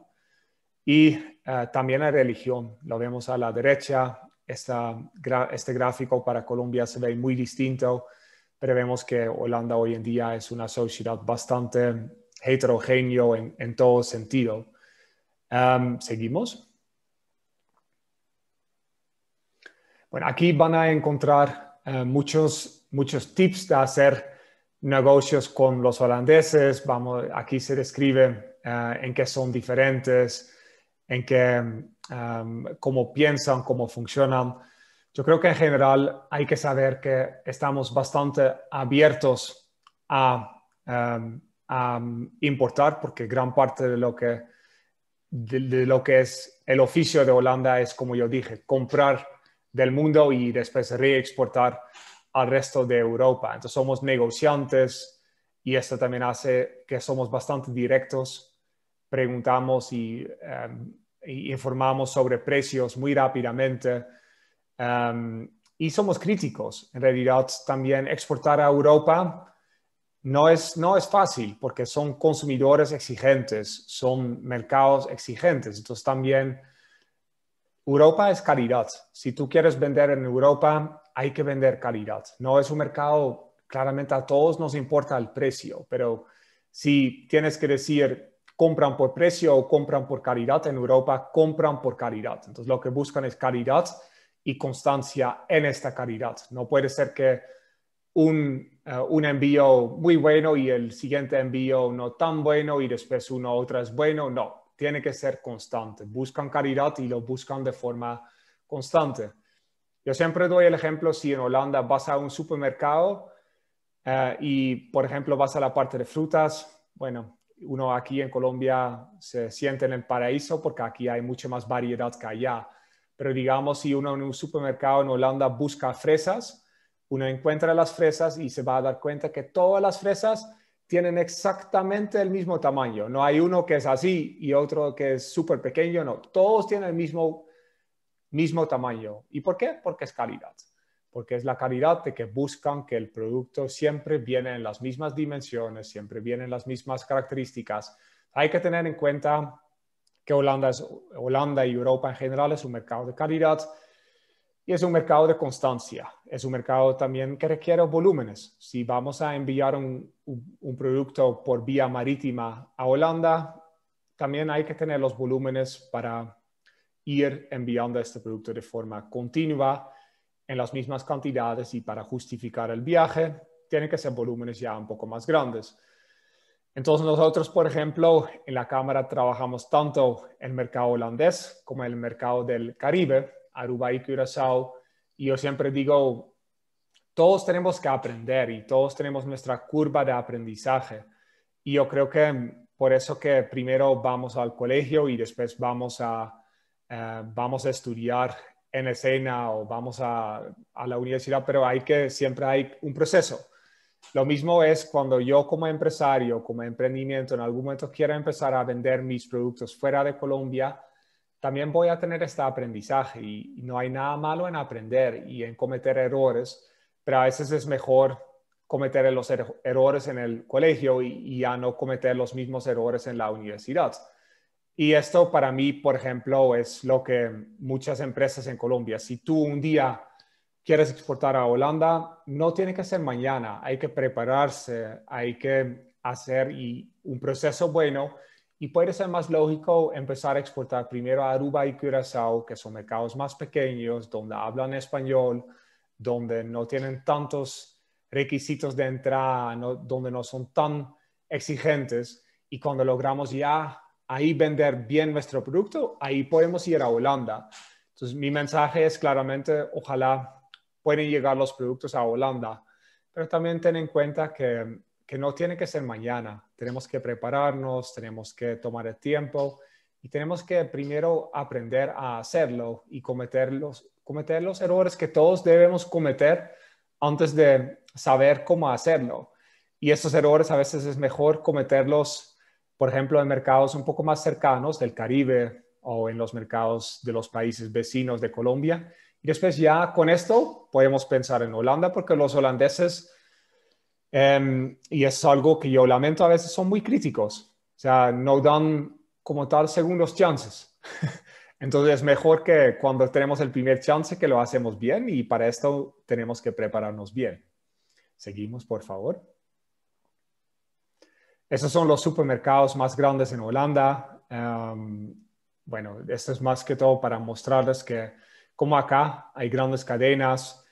y eh, también la religión. Lo vemos a la derecha, este gráfico para Colombia se ve muy distinto pero vemos que Holanda hoy en día es una sociedad bastante heterogéneo en, en todo sentido. ¿Seguimos? Bueno, aquí van a encontrar eh, muchos, tips de hacer negocios con los holandeses. aquí se describe eh, en qué son diferentes, en qué, cómo piensan, cómo funcionan. Yo creo que en general hay que saber que estamos bastante abiertos a, em, importar, porque gran parte de lo, que, de, lo que es el oficio de Holanda es, como yo dije, comprar del mundo y después reexportar al resto de Europa. Entonces somos negociantes y esto también hace que somos bastante directos, preguntamos y, em, y informamos sobre precios muy rápidamente y somos críticos. En realidad, también exportar a Europa no es, no es fácil porque son consumidores exigentes, son mercados exigentes. Entonces, también Europa es calidad. Si tú quieres vender en Europa, hay que vender calidad. No es un mercado, claramente a todos nos importa el precio, pero si tienes que decir compran por precio o compran por calidad en Europa, compran por calidad. Entonces, lo que buscan es calidad y constancia en esta caridad. No puede ser que eh, un, envío muy bueno y el siguiente envío no tan bueno y después uno otro es bueno. No, tiene que ser constante. Buscan caridad y lo buscan de forma constante. Yo siempre doy el ejemplo, si en Holanda vas a un supermercado eh, y, por ejemplo, vas a la parte de frutas, bueno, uno aquí en Colombia se siente en el paraíso porque aquí hay mucha más variedad que allá pero digamos si uno en un supermercado en Holanda busca fresas, uno encuentra las fresas y se va a dar cuenta que todas las fresas tienen exactamente el mismo tamaño. No hay uno que es así y otro que es súper pequeño, no. Todos tienen el mismo, mismo tamaño. ¿Y por qué? Porque es calidad. Porque es la calidad de que buscan que el producto siempre viene en las mismas dimensiones, siempre viene en las mismas características. Hay que tener en cuenta que Holanda, es, Holanda y Europa en general es un mercado de calidad y es un mercado de constancia. Es un mercado también que requiere volúmenes. Si vamos a enviar un, un producto por vía marítima a Holanda, también hay que tener los volúmenes para ir enviando este producto de forma continua en las mismas cantidades y para justificar el viaje, tienen que ser volúmenes ya un poco más grandes. Entonces nosotros, por ejemplo, en la Cámara trabajamos tanto el mercado holandés como el mercado del Caribe, Aruba y Curazao. Y yo siempre digo, todos tenemos que aprender y todos tenemos nuestra curva de aprendizaje. Y yo creo que por eso que primero vamos al colegio y después vamos a, eh, vamos a estudiar en escena o vamos a, a la universidad, pero hay que, siempre hay un proceso lo mismo es cuando yo como empresario, como emprendimiento, en algún momento quiero empezar a vender mis productos fuera de Colombia, también voy a tener este aprendizaje y, no hay nada malo en aprender y en cometer errores, pero a veces es mejor cometer los er-, errores en el colegio y ya no cometer los mismos errores en la universidad. Y esto para mí, por ejemplo, es lo que muchas empresas en Colombia, si tú un día quieres exportar a Holanda, no tiene que ser mañana, hay que prepararse, hay que hacer y un proceso bueno y puede ser más lógico empezar a exportar primero a Aruba y Curazao, que son mercados más pequeños, donde hablan español, donde no tienen tantos requisitos de entrada, donde no son tan exigentes y cuando logramos ya ahí vender bien nuestro producto, ahí podemos ir a Holanda. Entonces, mi mensaje es claramente, ojalá pueden llegar los productos a Holanda. Pero también ten en cuenta que, no tiene que ser mañana. Tenemos que prepararnos, tenemos que tomar el tiempo y tenemos que primero aprender a hacerlo y cometer los, cometer los errores que todos debemos cometer antes de saber cómo hacerlo. Y esos errores a veces es mejor cometerlos, por ejemplo, en mercados un poco más cercanos del Caribe o en los mercados de los países vecinos de Colombia, y después ya con esto podemos pensar en Holanda porque los holandeses, em, y es algo que yo lamento a veces, son muy críticos. O sea, no dan como tal segundos chances. Entonces es mejor que cuando tenemos el primer chance que lo hacemos bien y para esto tenemos que prepararnos bien. Seguimos, por favor. Esos son los supermercados más grandes en Holanda. Em, bueno, esto es más que todo para mostrarles que como acá hay grandes cadenas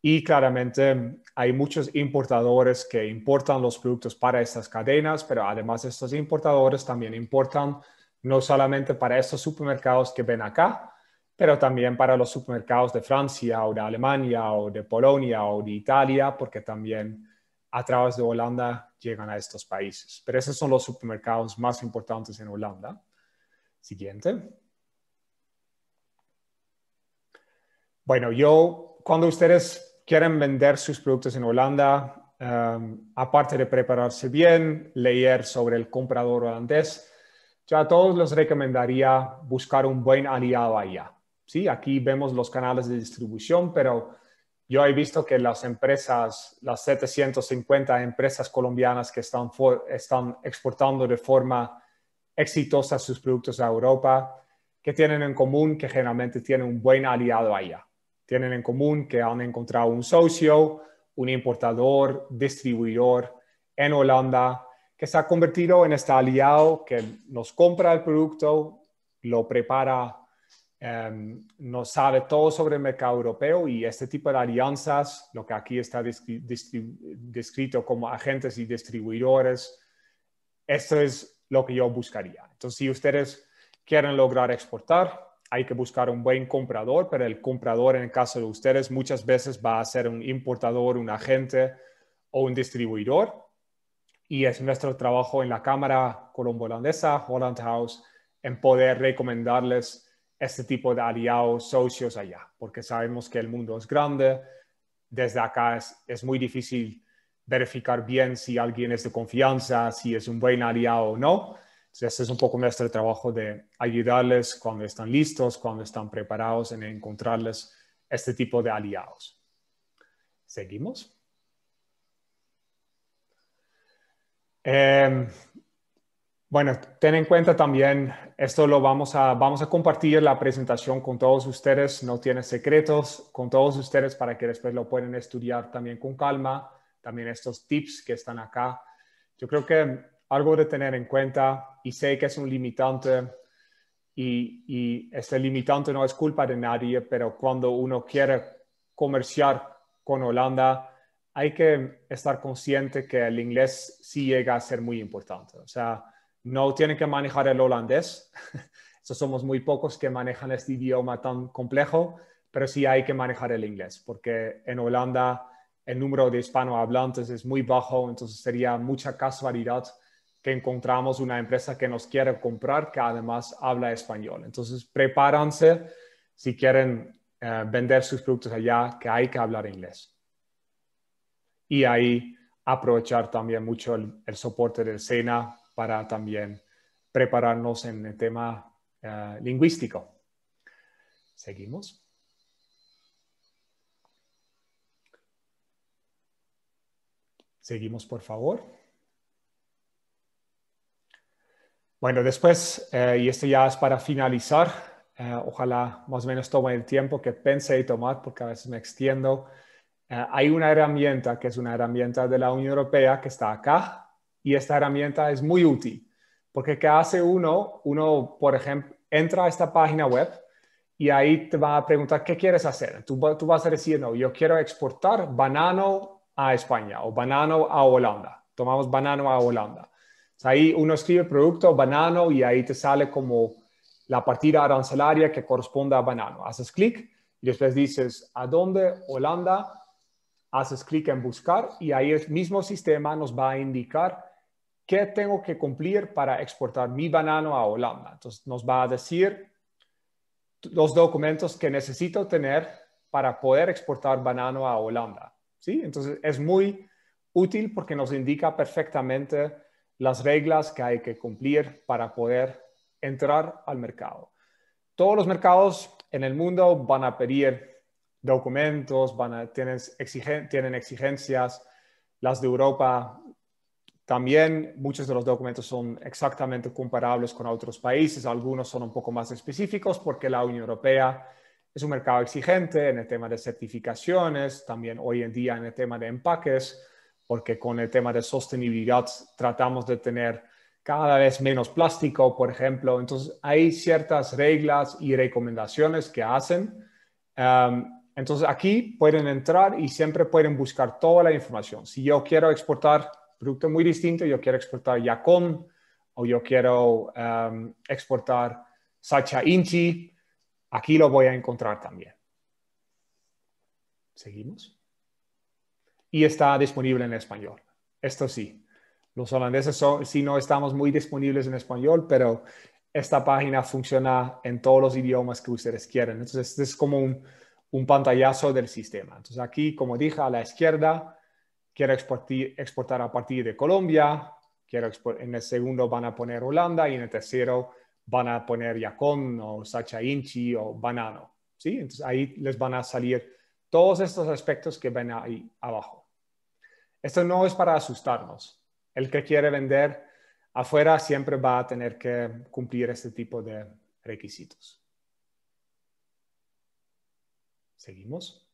y claramente hay muchos importadores que importan los productos para estas cadenas, pero además estos importadores también importan no solamente para estos supermercados que ven acá, pero también para los supermercados de Francia o de Alemania o de Polonia o de Italia, porque también a través de Holanda llegan a estos países. Pero esos son los supermercados más importantes en Holanda. Siguiente. Bueno, yo, cuando ustedes quieren vender sus productos en Holanda, em, aparte de prepararse bien, leer sobre el comprador holandés, yo a todos les recomendaría buscar un buen aliado allá. Sí, aquí vemos los canales de distribución, pero yo he visto que las empresas, las 750 empresas colombianas que están, están exportando de forma exitosa sus productos a Europa, que tienen en común que generalmente tienen un buen aliado allá tienen en común que han encontrado un socio, un importador, distribuidor en Holanda que se ha convertido en este aliado que nos compra el producto, lo prepara, em, nos sabe todo sobre el mercado europeo y este tipo de alianzas, lo que aquí está descrito como agentes y distribuidores, esto es lo que yo buscaría. Entonces, si ustedes quieren lograr exportar, hay que buscar un buen comprador, pero el comprador en el caso de ustedes muchas veces va a ser un importador, un agente o un distribuidor. Y es nuestro trabajo en la Cámara Colombo-Holandesa, Holland House, en poder recomendarles este tipo de aliados, socios allá, porque sabemos que el mundo es grande. Desde acá es, es muy difícil verificar bien si alguien es de confianza, si es un buen aliado o no entonces, ese es un poco nuestro trabajo de ayudarles cuando están listos, cuando están preparados en encontrarles este tipo de aliados. ¿Seguimos? Em, bueno, ten en cuenta también, esto lo vamos a, vamos a compartir la presentación con todos ustedes, no tiene secretos, con todos ustedes para que después lo puedan estudiar también con calma, también estos tips que están acá. Yo creo que algo de tener en cuenta y sé que es un limitante y, este limitante no es culpa de nadie, pero cuando uno quiere comerciar con Holanda, hay que estar consciente que el inglés sí llega a ser muy importante. O sea, no tienen que manejar el holandés. Eso somos muy pocos que manejan este idioma tan complejo, pero sí hay que manejar el inglés, porque en Holanda el número de hispanohablantes es muy bajo, entonces sería mucha casualidad que encontramos una empresa que nos quiere comprar que además habla español. Entonces, prepárense si quieren eh, vender sus productos allá, que hay que hablar inglés. Y ahí aprovechar también mucho el, soporte del SENA para también prepararnos en el tema eh, lingüístico. Seguimos. Seguimos, por favor. Bueno, después, eh, y esto ya es para finalizar, eh, ojalá más o menos tome el tiempo que pensé tomar, porque a veces me extiendo. Eh, hay una herramienta que es una herramienta de la Unión Europea que está acá, y esta herramienta es muy útil, porque ¿qué hace uno? Uno, por ejemplo, entra a esta página web y ahí te va a preguntar qué quieres hacer. Tú, tú vas a decir, no, yo quiero exportar banano a España o banano a Holanda. Tomamos banano a Holanda ahí uno escribe producto banano y ahí te sale como la partida arancelaria que corresponde a banano. Haces clic y después dices a dónde Holanda, haces clic en buscar y ahí el mismo sistema nos va a indicar qué tengo que cumplir para exportar mi banano a Holanda. Entonces nos va a decir los documentos que necesito tener para poder exportar banano a Holanda. ¿sí? Entonces es muy útil porque nos indica perfectamente las reglas que hay que cumplir para poder entrar al mercado. Todos los mercados en el mundo van a pedir documentos, van a, tienen, tienen exigencias, las de Europa también, muchos de los documentos son exactamente comparables con otros países, algunos son un poco más específicos porque la Unión Europea es un mercado exigente en el tema de certificaciones, también hoy en día en el tema de empaques porque con el tema de sostenibilidad tratamos de tener cada vez menos plástico, por ejemplo. Entonces, hay ciertas reglas y recomendaciones que hacen. Em, entonces, aquí pueden entrar y siempre pueden buscar toda la información. Si yo quiero exportar producto muy distinto, yo quiero exportar Yakon, o yo quiero em, exportar Sacha Inchi, aquí lo voy a encontrar también. ¿Seguimos? y está disponible en español. Esto sí, los holandeses son, sí no estamos muy disponibles en español, pero esta página funciona en todos los idiomas que ustedes quieren. Entonces, este es como un, pantallazo del sistema. Entonces, aquí, como dije, a la izquierda, quiero exportar a partir de Colombia. Quiero en el segundo van a poner Holanda y en el tercero van a poner Yacón o Sacha Inchi o Banano. ¿sí? Entonces, ahí les van a salir todos estos aspectos que ven ahí abajo. Esto no es para asustarnos. El que quiere vender afuera siempre va a tener que cumplir este tipo de requisitos. Seguimos.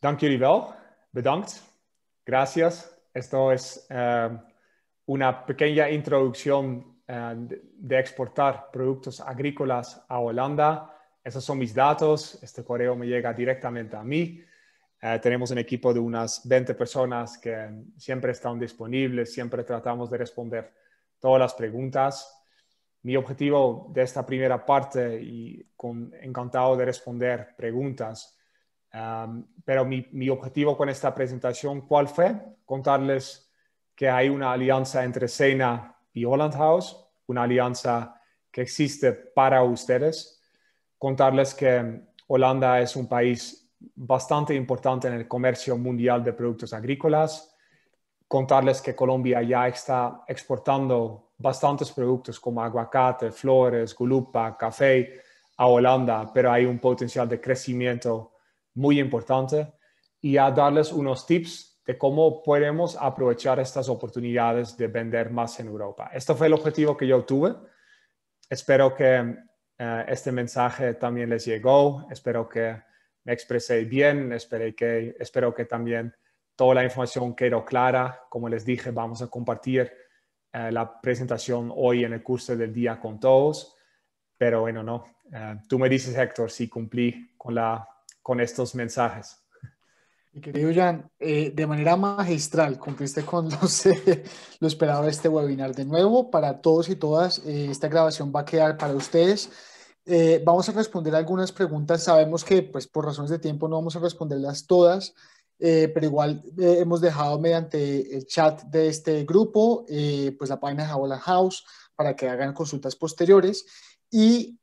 Dank jullie Bedankt. Gracias. Esto es eh, una pequeña introducción eh, de exportar productos agrícolas a Holanda. Esos son mis datos. Este correo me llega directamente a mí. Eh, tenemos un equipo de unas 20 personas que siempre están disponibles, siempre tratamos de responder todas las preguntas. Mi objetivo de esta primera parte, y con, encantado de responder preguntas, um, pero mi, mi objetivo con esta presentación, ¿cuál fue? Contarles que hay una alianza entre Sena y Holland House, una alianza que existe para ustedes. Contarles que Holanda es un país bastante importante en el comercio mundial de productos agrícolas. Contarles que Colombia ya está exportando bastantes productos como aguacate, flores, gulupa, café a Holanda, pero hay un potencial de crecimiento muy importante y a darles unos tips de cómo podemos aprovechar estas oportunidades de vender más en Europa. Este fue el objetivo que yo tuve. Espero que eh, este mensaje también les llegó. Espero que me expresé bien, que, espero que también toda la información quedó clara. Como les dije, vamos a compartir eh, la presentación hoy en el curso del día con todos, pero bueno, no. Eh, tú me dices, Héctor, si cumplí con, la, con estos mensajes. querido Jan, eh, de manera magistral cumpliste con los, lo esperado de este webinar. De nuevo, para todos y todas, esta grabación va a quedar para ustedes eh, vamos a responder algunas preguntas. Sabemos que pues, por razones de tiempo no vamos a responderlas todas, eh, pero igual eh, hemos dejado mediante el chat de este grupo pues, la página de Jabola House para que hagan consultas posteriores y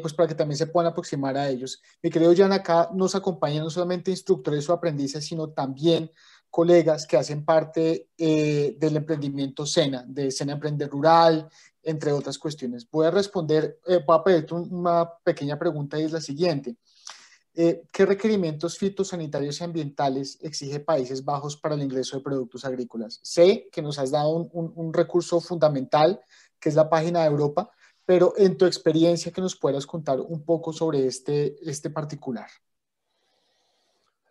pues para que también se puedan aproximar a ellos. Mi querido Jan, acá nos acompañan no solamente instructores o aprendices, sino también colegas que hacen parte del emprendimiento SENA, de SENA Emprender Rural, entre otras cuestiones. Voy a responder, eh, voy a pedirte una pequeña pregunta y es la siguiente. Eh, ¿Qué requerimientos fitosanitarios y ambientales exige Países Bajos para el ingreso de productos agrícolas? Sé que nos has dado un, recurso fundamental, que es la página de Europa, pero en tu experiencia que nos puedas contar un poco sobre este, este particular.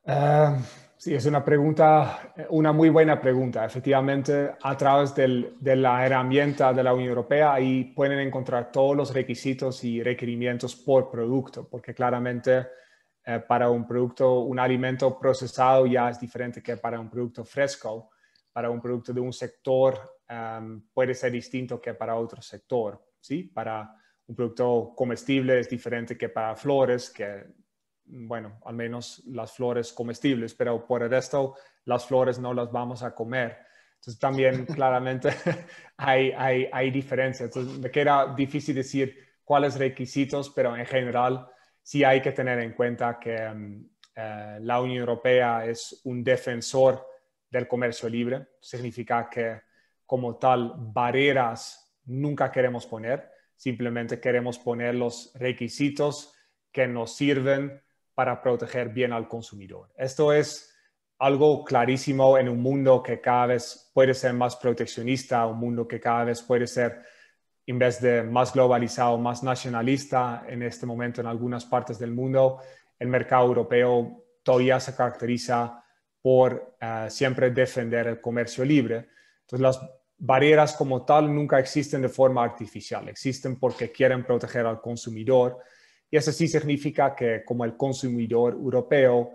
Ah, Sí, es una pregunta, una muy buena pregunta. Efectivamente, a través de la herramienta de la Unión Europea, ahí pueden encontrar todos los requisitos y requerimientos por producto, porque claramente eh, para un producto, un alimento procesado ya es diferente que para un producto fresco. Para un producto de un sector em, puede ser distinto que para otro sector, ¿sí? Para un producto comestible es diferente que para flores, que bueno, al menos las flores comestibles, pero por el resto las flores no las vamos a comer. Entonces también claramente hay, diferencias. Entonces me queda difícil decir cuáles requisitos, pero en general sí hay que tener en cuenta que em, eh, la Unión Europea es un defensor del comercio libre. Significa que como tal barreras nunca queremos poner, simplemente queremos poner los requisitos que nos sirven para proteger bien al consumidor. Esto es algo clarísimo en un mundo que cada vez puede ser más proteccionista, un mundo que cada vez puede ser, en vez de más globalizado, más nacionalista en este momento en algunas partes del mundo. El mercado europeo todavía se caracteriza por eh, siempre defender el comercio libre. Entonces, las barreras como tal nunca existen de forma artificial, existen porque quieren proteger al consumidor y eso sí significa que como el consumidor europeo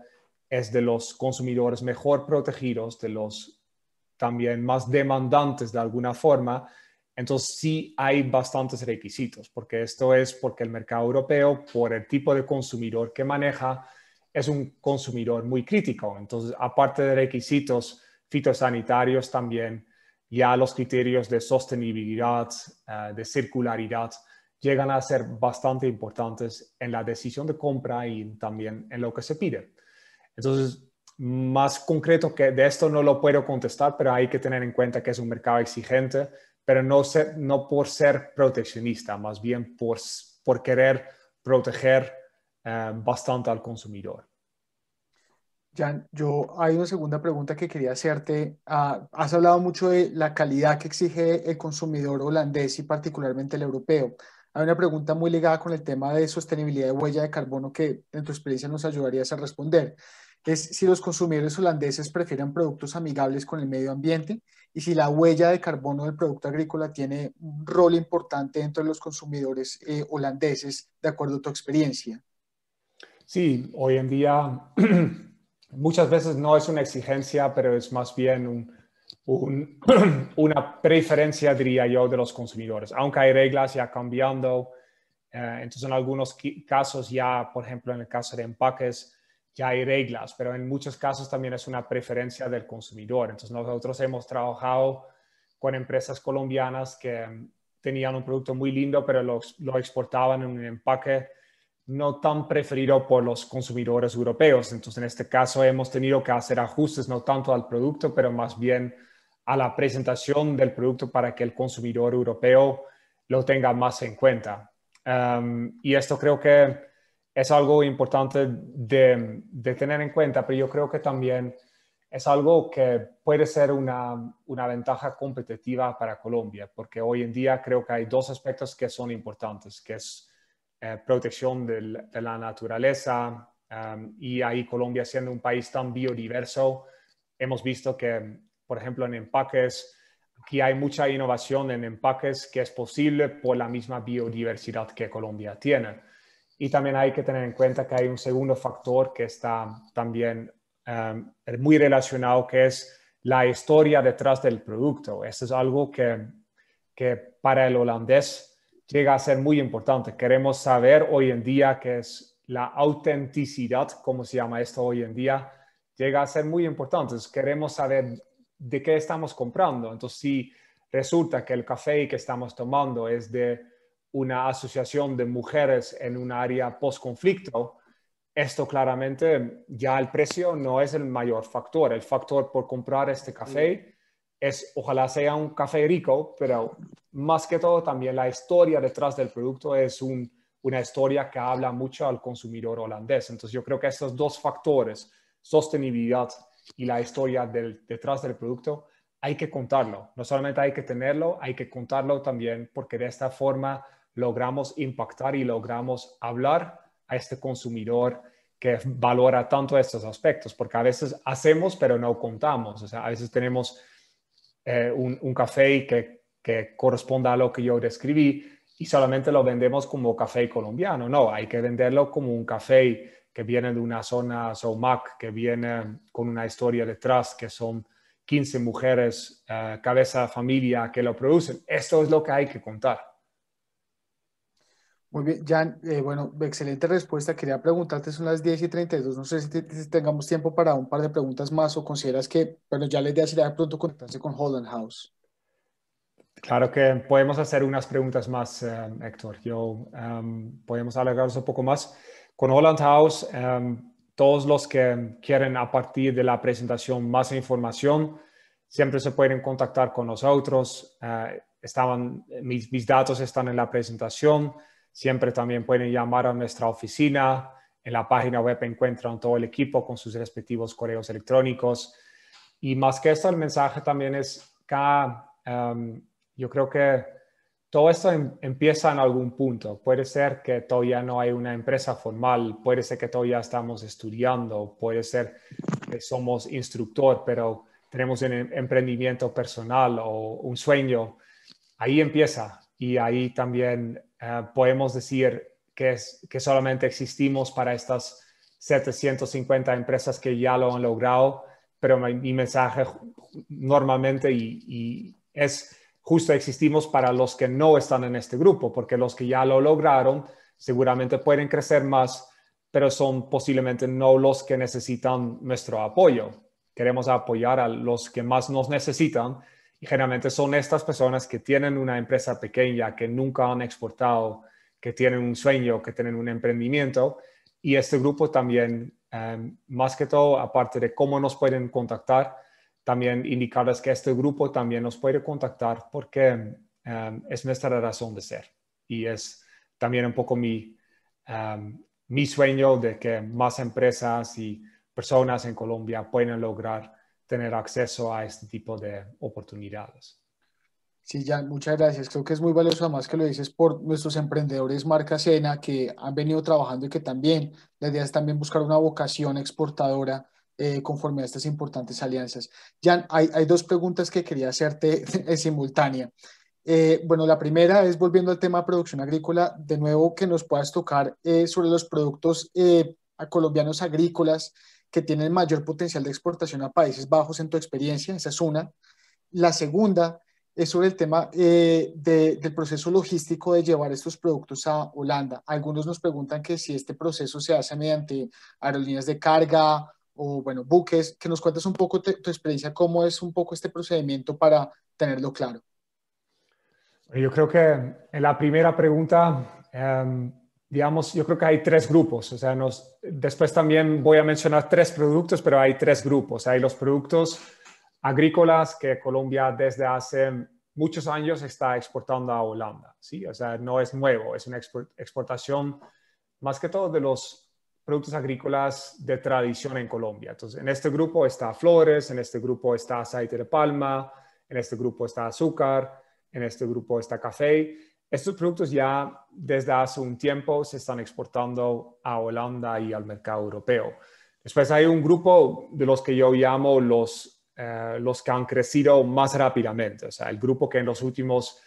es de los consumidores mejor protegidos, de los también más demandantes de alguna forma, entonces sí hay bastantes requisitos, porque esto es porque el mercado europeo, por el tipo de consumidor que maneja, es un consumidor muy crítico. Entonces, aparte de requisitos fitosanitarios, también ya los criterios de sostenibilidad, eh, de circularidad, llegan a ser bastante importantes en la decisión de compra y también en lo que se pide. Entonces, más concreto que de esto no lo puedo contestar, pero hay que tener en cuenta que es un mercado exigente, pero no, no por ser proteccionista, más bien por, por querer proteger eh, bastante al consumidor. Jan, yo hay una segunda pregunta que quería hacerte. Ah, has hablado mucho de la calidad que exige el consumidor holandés y particularmente el europeo. Hay una pregunta muy ligada con el tema de sostenibilidad de huella de carbono que en tu experiencia nos ayudarías a responder. Es si los consumidores holandeses prefieren productos amigables con el medio ambiente y si la huella de carbono del producto agrícola tiene un rol importante dentro de los consumidores eh, holandeses, de acuerdo a tu experiencia. Sí, hoy en día muchas veces no es una exigencia, pero es más bien un, una preferencia, diría yo, de los consumidores, aunque hay reglas ya cambiando. Eh, entonces, en algunos casos ya, por ejemplo, en el caso de empaques, ya hay reglas, pero en muchos casos también es una preferencia del consumidor. Entonces, nosotros hemos trabajado con empresas colombianas que mm, tenían un producto muy lindo, pero lo exportaban en un empaque no tan preferido por los consumidores europeos. Entonces, en este caso, hemos tenido que hacer ajustes no tanto al producto, pero más bien a la presentación del producto para que el consumidor europeo lo tenga más en cuenta. Em, y esto creo que es algo importante de, tener en cuenta, pero yo creo que también es algo que puede ser una ventaja competitiva para Colombia, porque hoy en día creo que hay dos aspectos que son importantes, que es eh, protección de la naturaleza em, y ahí Colombia siendo un país tan biodiverso, hemos visto que, por ejemplo, en empaques, aquí hay mucha innovación en empaques que es posible por la misma biodiversidad que Colombia tiene. Y también hay que tener en cuenta que hay un segundo factor que está también em, muy relacionado, que es la historia detrás del producto. Esto es algo que para el holandés llega a ser muy importante. Queremos saber hoy en día qué es la autenticidad, como se llama esto hoy en día, llega a ser muy importante. queremos saber de qué estamos comprando. Entonces, si resulta que el café que estamos tomando es de una asociación de mujeres en un área post-conflicto, esto claramente ya el precio no es el mayor factor. El factor por comprar este café es ojalá sea un café rico, pero más que todo también la historia detrás del producto es una historia que habla mucho al consumidor holandés. Entonces yo creo que estos dos factores, sostenibilidad y la historia del, detrás del producto, hay que contarlo. No solamente hay que tenerlo, hay que contarlo también porque de esta forma logramos impactar y logramos hablar a este consumidor que valora tanto estos aspectos, porque a veces hacemos pero no contamos. O sea, a veces tenemos eh, un, un café que que corresponda a lo que yo describí y solamente lo vendemos como café colombiano. No, hay que venderlo como un café que viene de una zona Somac, que viene con una historia detrás, que son 15 mujeres, eh, cabeza de familia que lo producen. Esto es lo que hay que contar. Muy bien, Jan, eh, bueno, excelente respuesta. Quería preguntarte, son las 10 y 32, no sé si, tengamos tiempo para un par de preguntas más o consideras que, pero ya les de pronto contactarse con Holland House. Claro que podemos hacer unas preguntas más, eh, Héctor. Yo, em, podemos alargarnos un poco más. Con Holland House, em, todos los que quieren a partir de la presentación más información, siempre se pueden contactar con nosotros. Eh, estaban, mis, mis, datos están en la presentación. Siempre también pueden llamar a nuestra oficina. En la página web encuentran todo el equipo con sus respectivos correos electrónicos. Y más que esto, el mensaje también es cada... Em, yo creo que todo esto em-, empieza en algún punto. Puede ser que todavía no hay una empresa formal, puede ser que todavía estamos estudiando, puede ser que somos instructor, pero tenemos un em-, emprendimiento personal o un sueño. Ahí empieza y ahí también eh, podemos decir que, es, que solamente existimos para estas 750 empresas que ya lo han logrado, pero mi, mensaje normalmente y, y es justo existimos para los que no están en este grupo, porque los que ya lo lograron seguramente pueden crecer más, pero son posiblemente no los que necesitan nuestro apoyo. Queremos apoyar a los que más nos necesitan y generalmente son estas personas que tienen una empresa pequeña, que nunca han exportado, que tienen un sueño, que tienen un emprendimiento. Y este grupo también, eh, más que todo, aparte de cómo nos pueden contactar, también indicarles que este grupo también nos puede contactar porque em, es nuestra razón de ser y es también un poco mi, em, mi sueño de que más empresas y personas en Colombia puedan lograr tener acceso a este tipo de oportunidades. Sí, Jan, muchas gracias. Creo que es muy valioso, además que lo dices por nuestros emprendedores marca Sena que han venido trabajando y que también la idea es también buscar una vocación exportadora eh, conforme a estas importantes alianzas. Jan, hay, dos preguntas que quería hacerte en simultánea. Eh, bueno, la primera es volviendo al tema de producción agrícola, de nuevo que nos puedas tocar eh, sobre los productos colombianos agrícolas que tienen mayor potencial de exportación a Países Bajos en tu experiencia, esa es una. La segunda es sobre el tema del proceso logístico de llevar estos productos a Holanda. Algunos nos preguntan que si este proceso se hace mediante aerolíneas de carga o bueno, buques, que nos cuentes un poco tu experiencia, cómo es un poco este procedimiento para tenerlo claro. Eh, yo creo que en eh, la primera pregunta, em, digamos, yo creo que hay tres grupos. O sea, nos, después también voy a mencionar tres productos, pero hay tres grupos. Hay los productos agrícolas que Colombia desde hace muchos años está exportando a Holanda. ¿sí? O sea, no es nuevo, es una exportación más que todo de los productos agrícolas de tradición en Colombia. Entonces, en este grupo está flores, en este grupo está aceite de palma, en este grupo está azúcar, en este grupo está café. Estos productos ya desde hace un tiempo se están exportando a Holanda y al mercado europeo. Después hay un grupo de los que yo llamo los, eh, los que han crecido más rápidamente, o sea, el grupo que en los últimos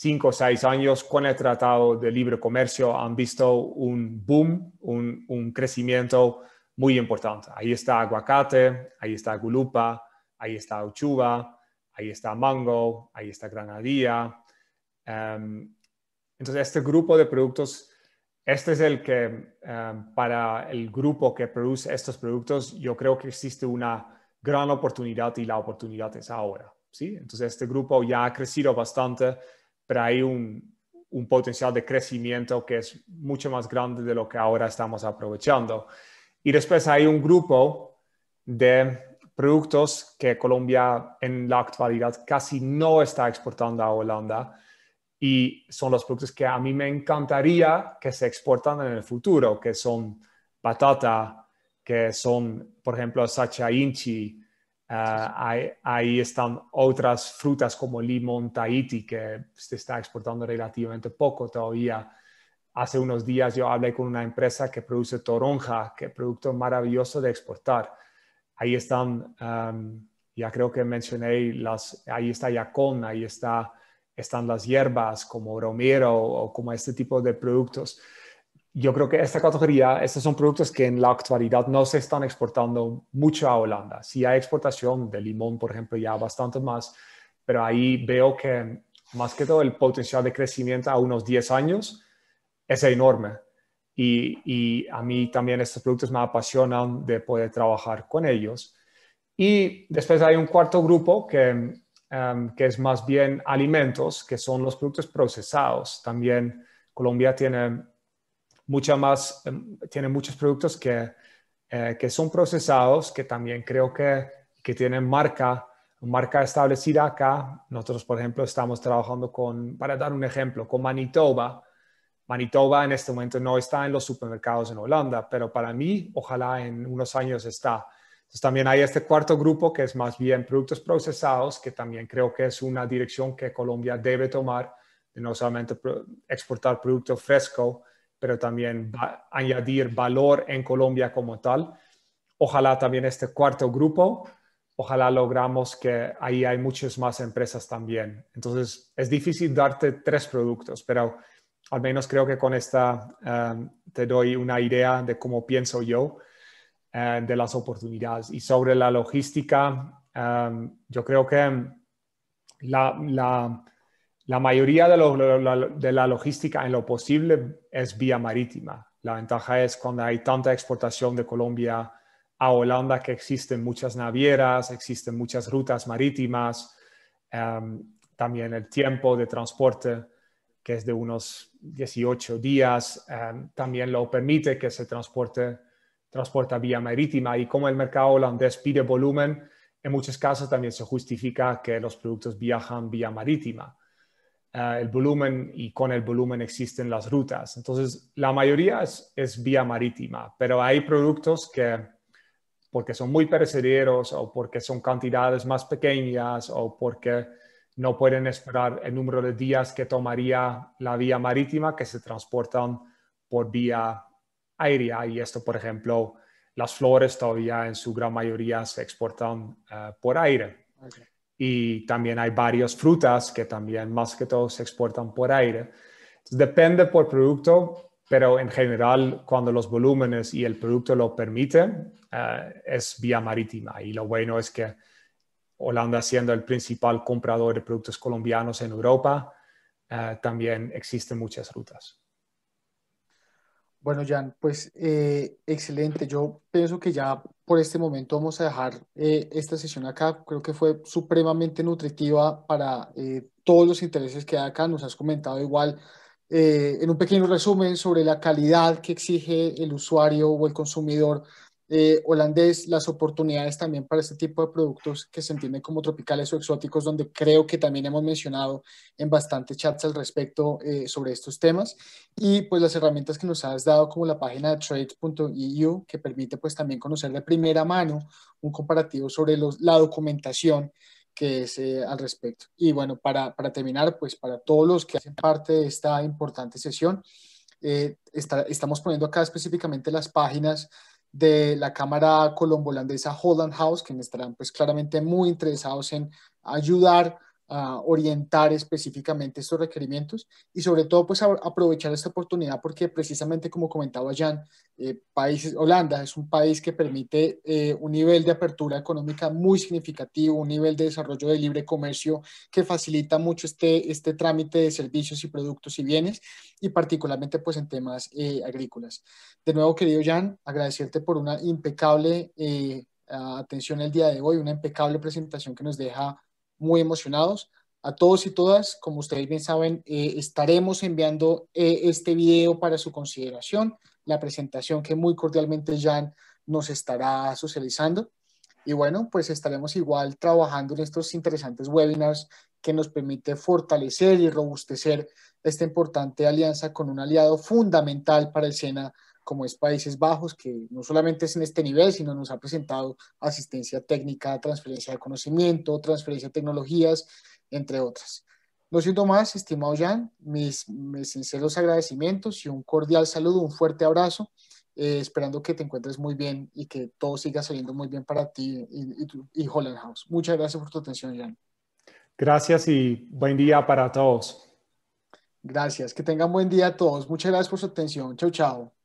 cinco o seis años con el Tratado de Libre Comercio han visto un boom, un, crecimiento muy importante. Ahí está aguacate, ahí está gulupa, ahí está uchuva, ahí está mango, ahí está granadilla. Em, entonces, este grupo de productos, este es el que, em, para el grupo que produce estos productos, yo creo que existe una gran oportunidad y la oportunidad es ahora. ¿sí? Entonces, este grupo ya ha crecido bastante pero hay un, potencial de crecimiento que es mucho más grande de lo que ahora estamos aprovechando. Y después hay un grupo de productos que Colombia en la actualidad casi no está exportando a Holanda y son los productos que a mí me encantaría que se exportan en el futuro, que son patata, que son, por ejemplo, sacha inchi, Ah, ahí están otras frutas como limón Tahiti, que se está exportando relativamente poco todavía. Hace unos días yo hablé con una empresa que produce toronja, que es producto maravilloso de exportar. Ahí están, ya creo que mencioné, las, ahí está yacón, ahí está, están las hierbas como romero o como este tipo de productos yo creo que esta categoría, estos son productos que en la actualidad no se están exportando mucho a Holanda. Sí hay exportación de limón, por ejemplo, ya bastante más, pero ahí veo que más que todo el potencial de crecimiento a unos 10 años es enorme. Y, y a mí también estos productos me apasionan de poder trabajar con ellos. Y después hay un cuarto grupo que, em, que es más bien alimentos, que son los productos procesados. También Colombia tiene mucha más, em, tiene muchos productos eh, que, son procesados, que también creo que, tienen marca, establecida acá. Nosotros, por ejemplo, estamos trabajando con, para dar un ejemplo, con Manitoba. Manitoba en este momento no está en los supermercados en Holanda, pero para mí, ojalá en unos años está. Entonces también hay este cuarto grupo que es más bien productos procesados, que también creo que es una dirección que Colombia debe tomar, no solamente exportar producto fresco, pero también añadir valor en Colombia como tal. Ojalá también este cuarto grupo, ojalá logramos que ahí hay muchas más empresas también. Entonces, es difícil darte tres productos, pero al menos creo que con esta eh, te doy una idea de cómo pienso yo eh, de las oportunidades. Y sobre la logística, eh, yo creo que la la mayoría de, la logística en lo posible es vía marítima. La ventaja es cuando hay tanta exportación de Colombia a Holanda que existen muchas navieras, existen muchas rutas marítimas, em, también el tiempo de transporte que es de unos 18 días, em, también lo permite que se transporte transporta vía marítima y como el mercado holandés pide volumen, en muchos casos también se justifica que los productos viajan vía marítima. Ah, el volumen y con el volumen existen las rutas. Entonces, la mayoría es, vía marítima, pero hay productos que porque son muy perecederos o porque son cantidades más pequeñas o porque no pueden esperar el número de días que tomaría la vía marítima que se transportan por vía aérea. Y esto, por ejemplo, las flores todavía en su gran mayoría se exportan ah, por aire y también hay varias frutas que también más que todo se exportan por aire. depende por producto, pero en general cuando los volúmenes y el producto lo permiten eh, es vía marítima y lo bueno es que Holanda siendo el principal comprador de productos colombianos en Europa, eh, también existen muchas rutas. Bueno, Jan, pues eh, excelente. Yo pienso que ya por este momento vamos a dejar eh, esta sesión acá. Creo que fue supremamente nutritiva para eh, todos los intereses que hay acá. Nos has comentado igual en un pequeño resumen sobre la calidad que exige el usuario o el consumidor eh, holandés, las oportunidades también para este tipo de productos que se entienden como tropicales o exóticos, donde creo que también hemos mencionado en bastantes chats al respecto eh, sobre estos temas, y pues las herramientas que nos has dado como la página de trade.eu, que permite pues también conocer de primera mano un comparativo sobre la documentación que es eh, al respecto. Y bueno, para, terminar, pues para todos los que hacen parte de esta importante sesión, estamos poniendo acá específicamente las páginas de la Cámara Colombo-Holandesa Holland House, quienes estarán pues claramente muy interesados en ayudar orientar específicamente estos requerimientos y sobre todo pues aprovechar esta oportunidad porque precisamente como comentaba Jan, eh, países, Holanda es un país que permite eh, un nivel de apertura económica muy significativo, un nivel de desarrollo de libre comercio que facilita mucho este, este trámite de servicios y productos y bienes y particularmente pues en temas eh, agrícolas. De nuevo querido Jan, agradecerte por una impecable atención el día de hoy, una impecable presentación que nos deja muy emocionados. A todos y todas, como ustedes bien saben, eh, estaremos enviando eh, este video para su consideración, la presentación que muy cordialmente Jan nos estará socializando. Y bueno, pues estaremos igual trabajando en estos interesantes webinars que nos permite fortalecer y robustecer esta importante alianza con un aliado fundamental para el SENA como es Países Bajos, que no solamente es en este nivel, sino nos ha presentado asistencia técnica, transferencia de conocimiento, transferencia de tecnologías, entre otras. No siento más, estimado Jan, mis, mis sinceros agradecimientos y un cordial saludo, un fuerte abrazo, eh, esperando que te encuentres muy bien y que todo siga saliendo muy bien para ti y, y, Holland House. Muchas gracias por tu atención, Jan. Gracias y buen día para todos. Gracias, que tengan buen día a todos. Muchas gracias por su atención. Chau, chao.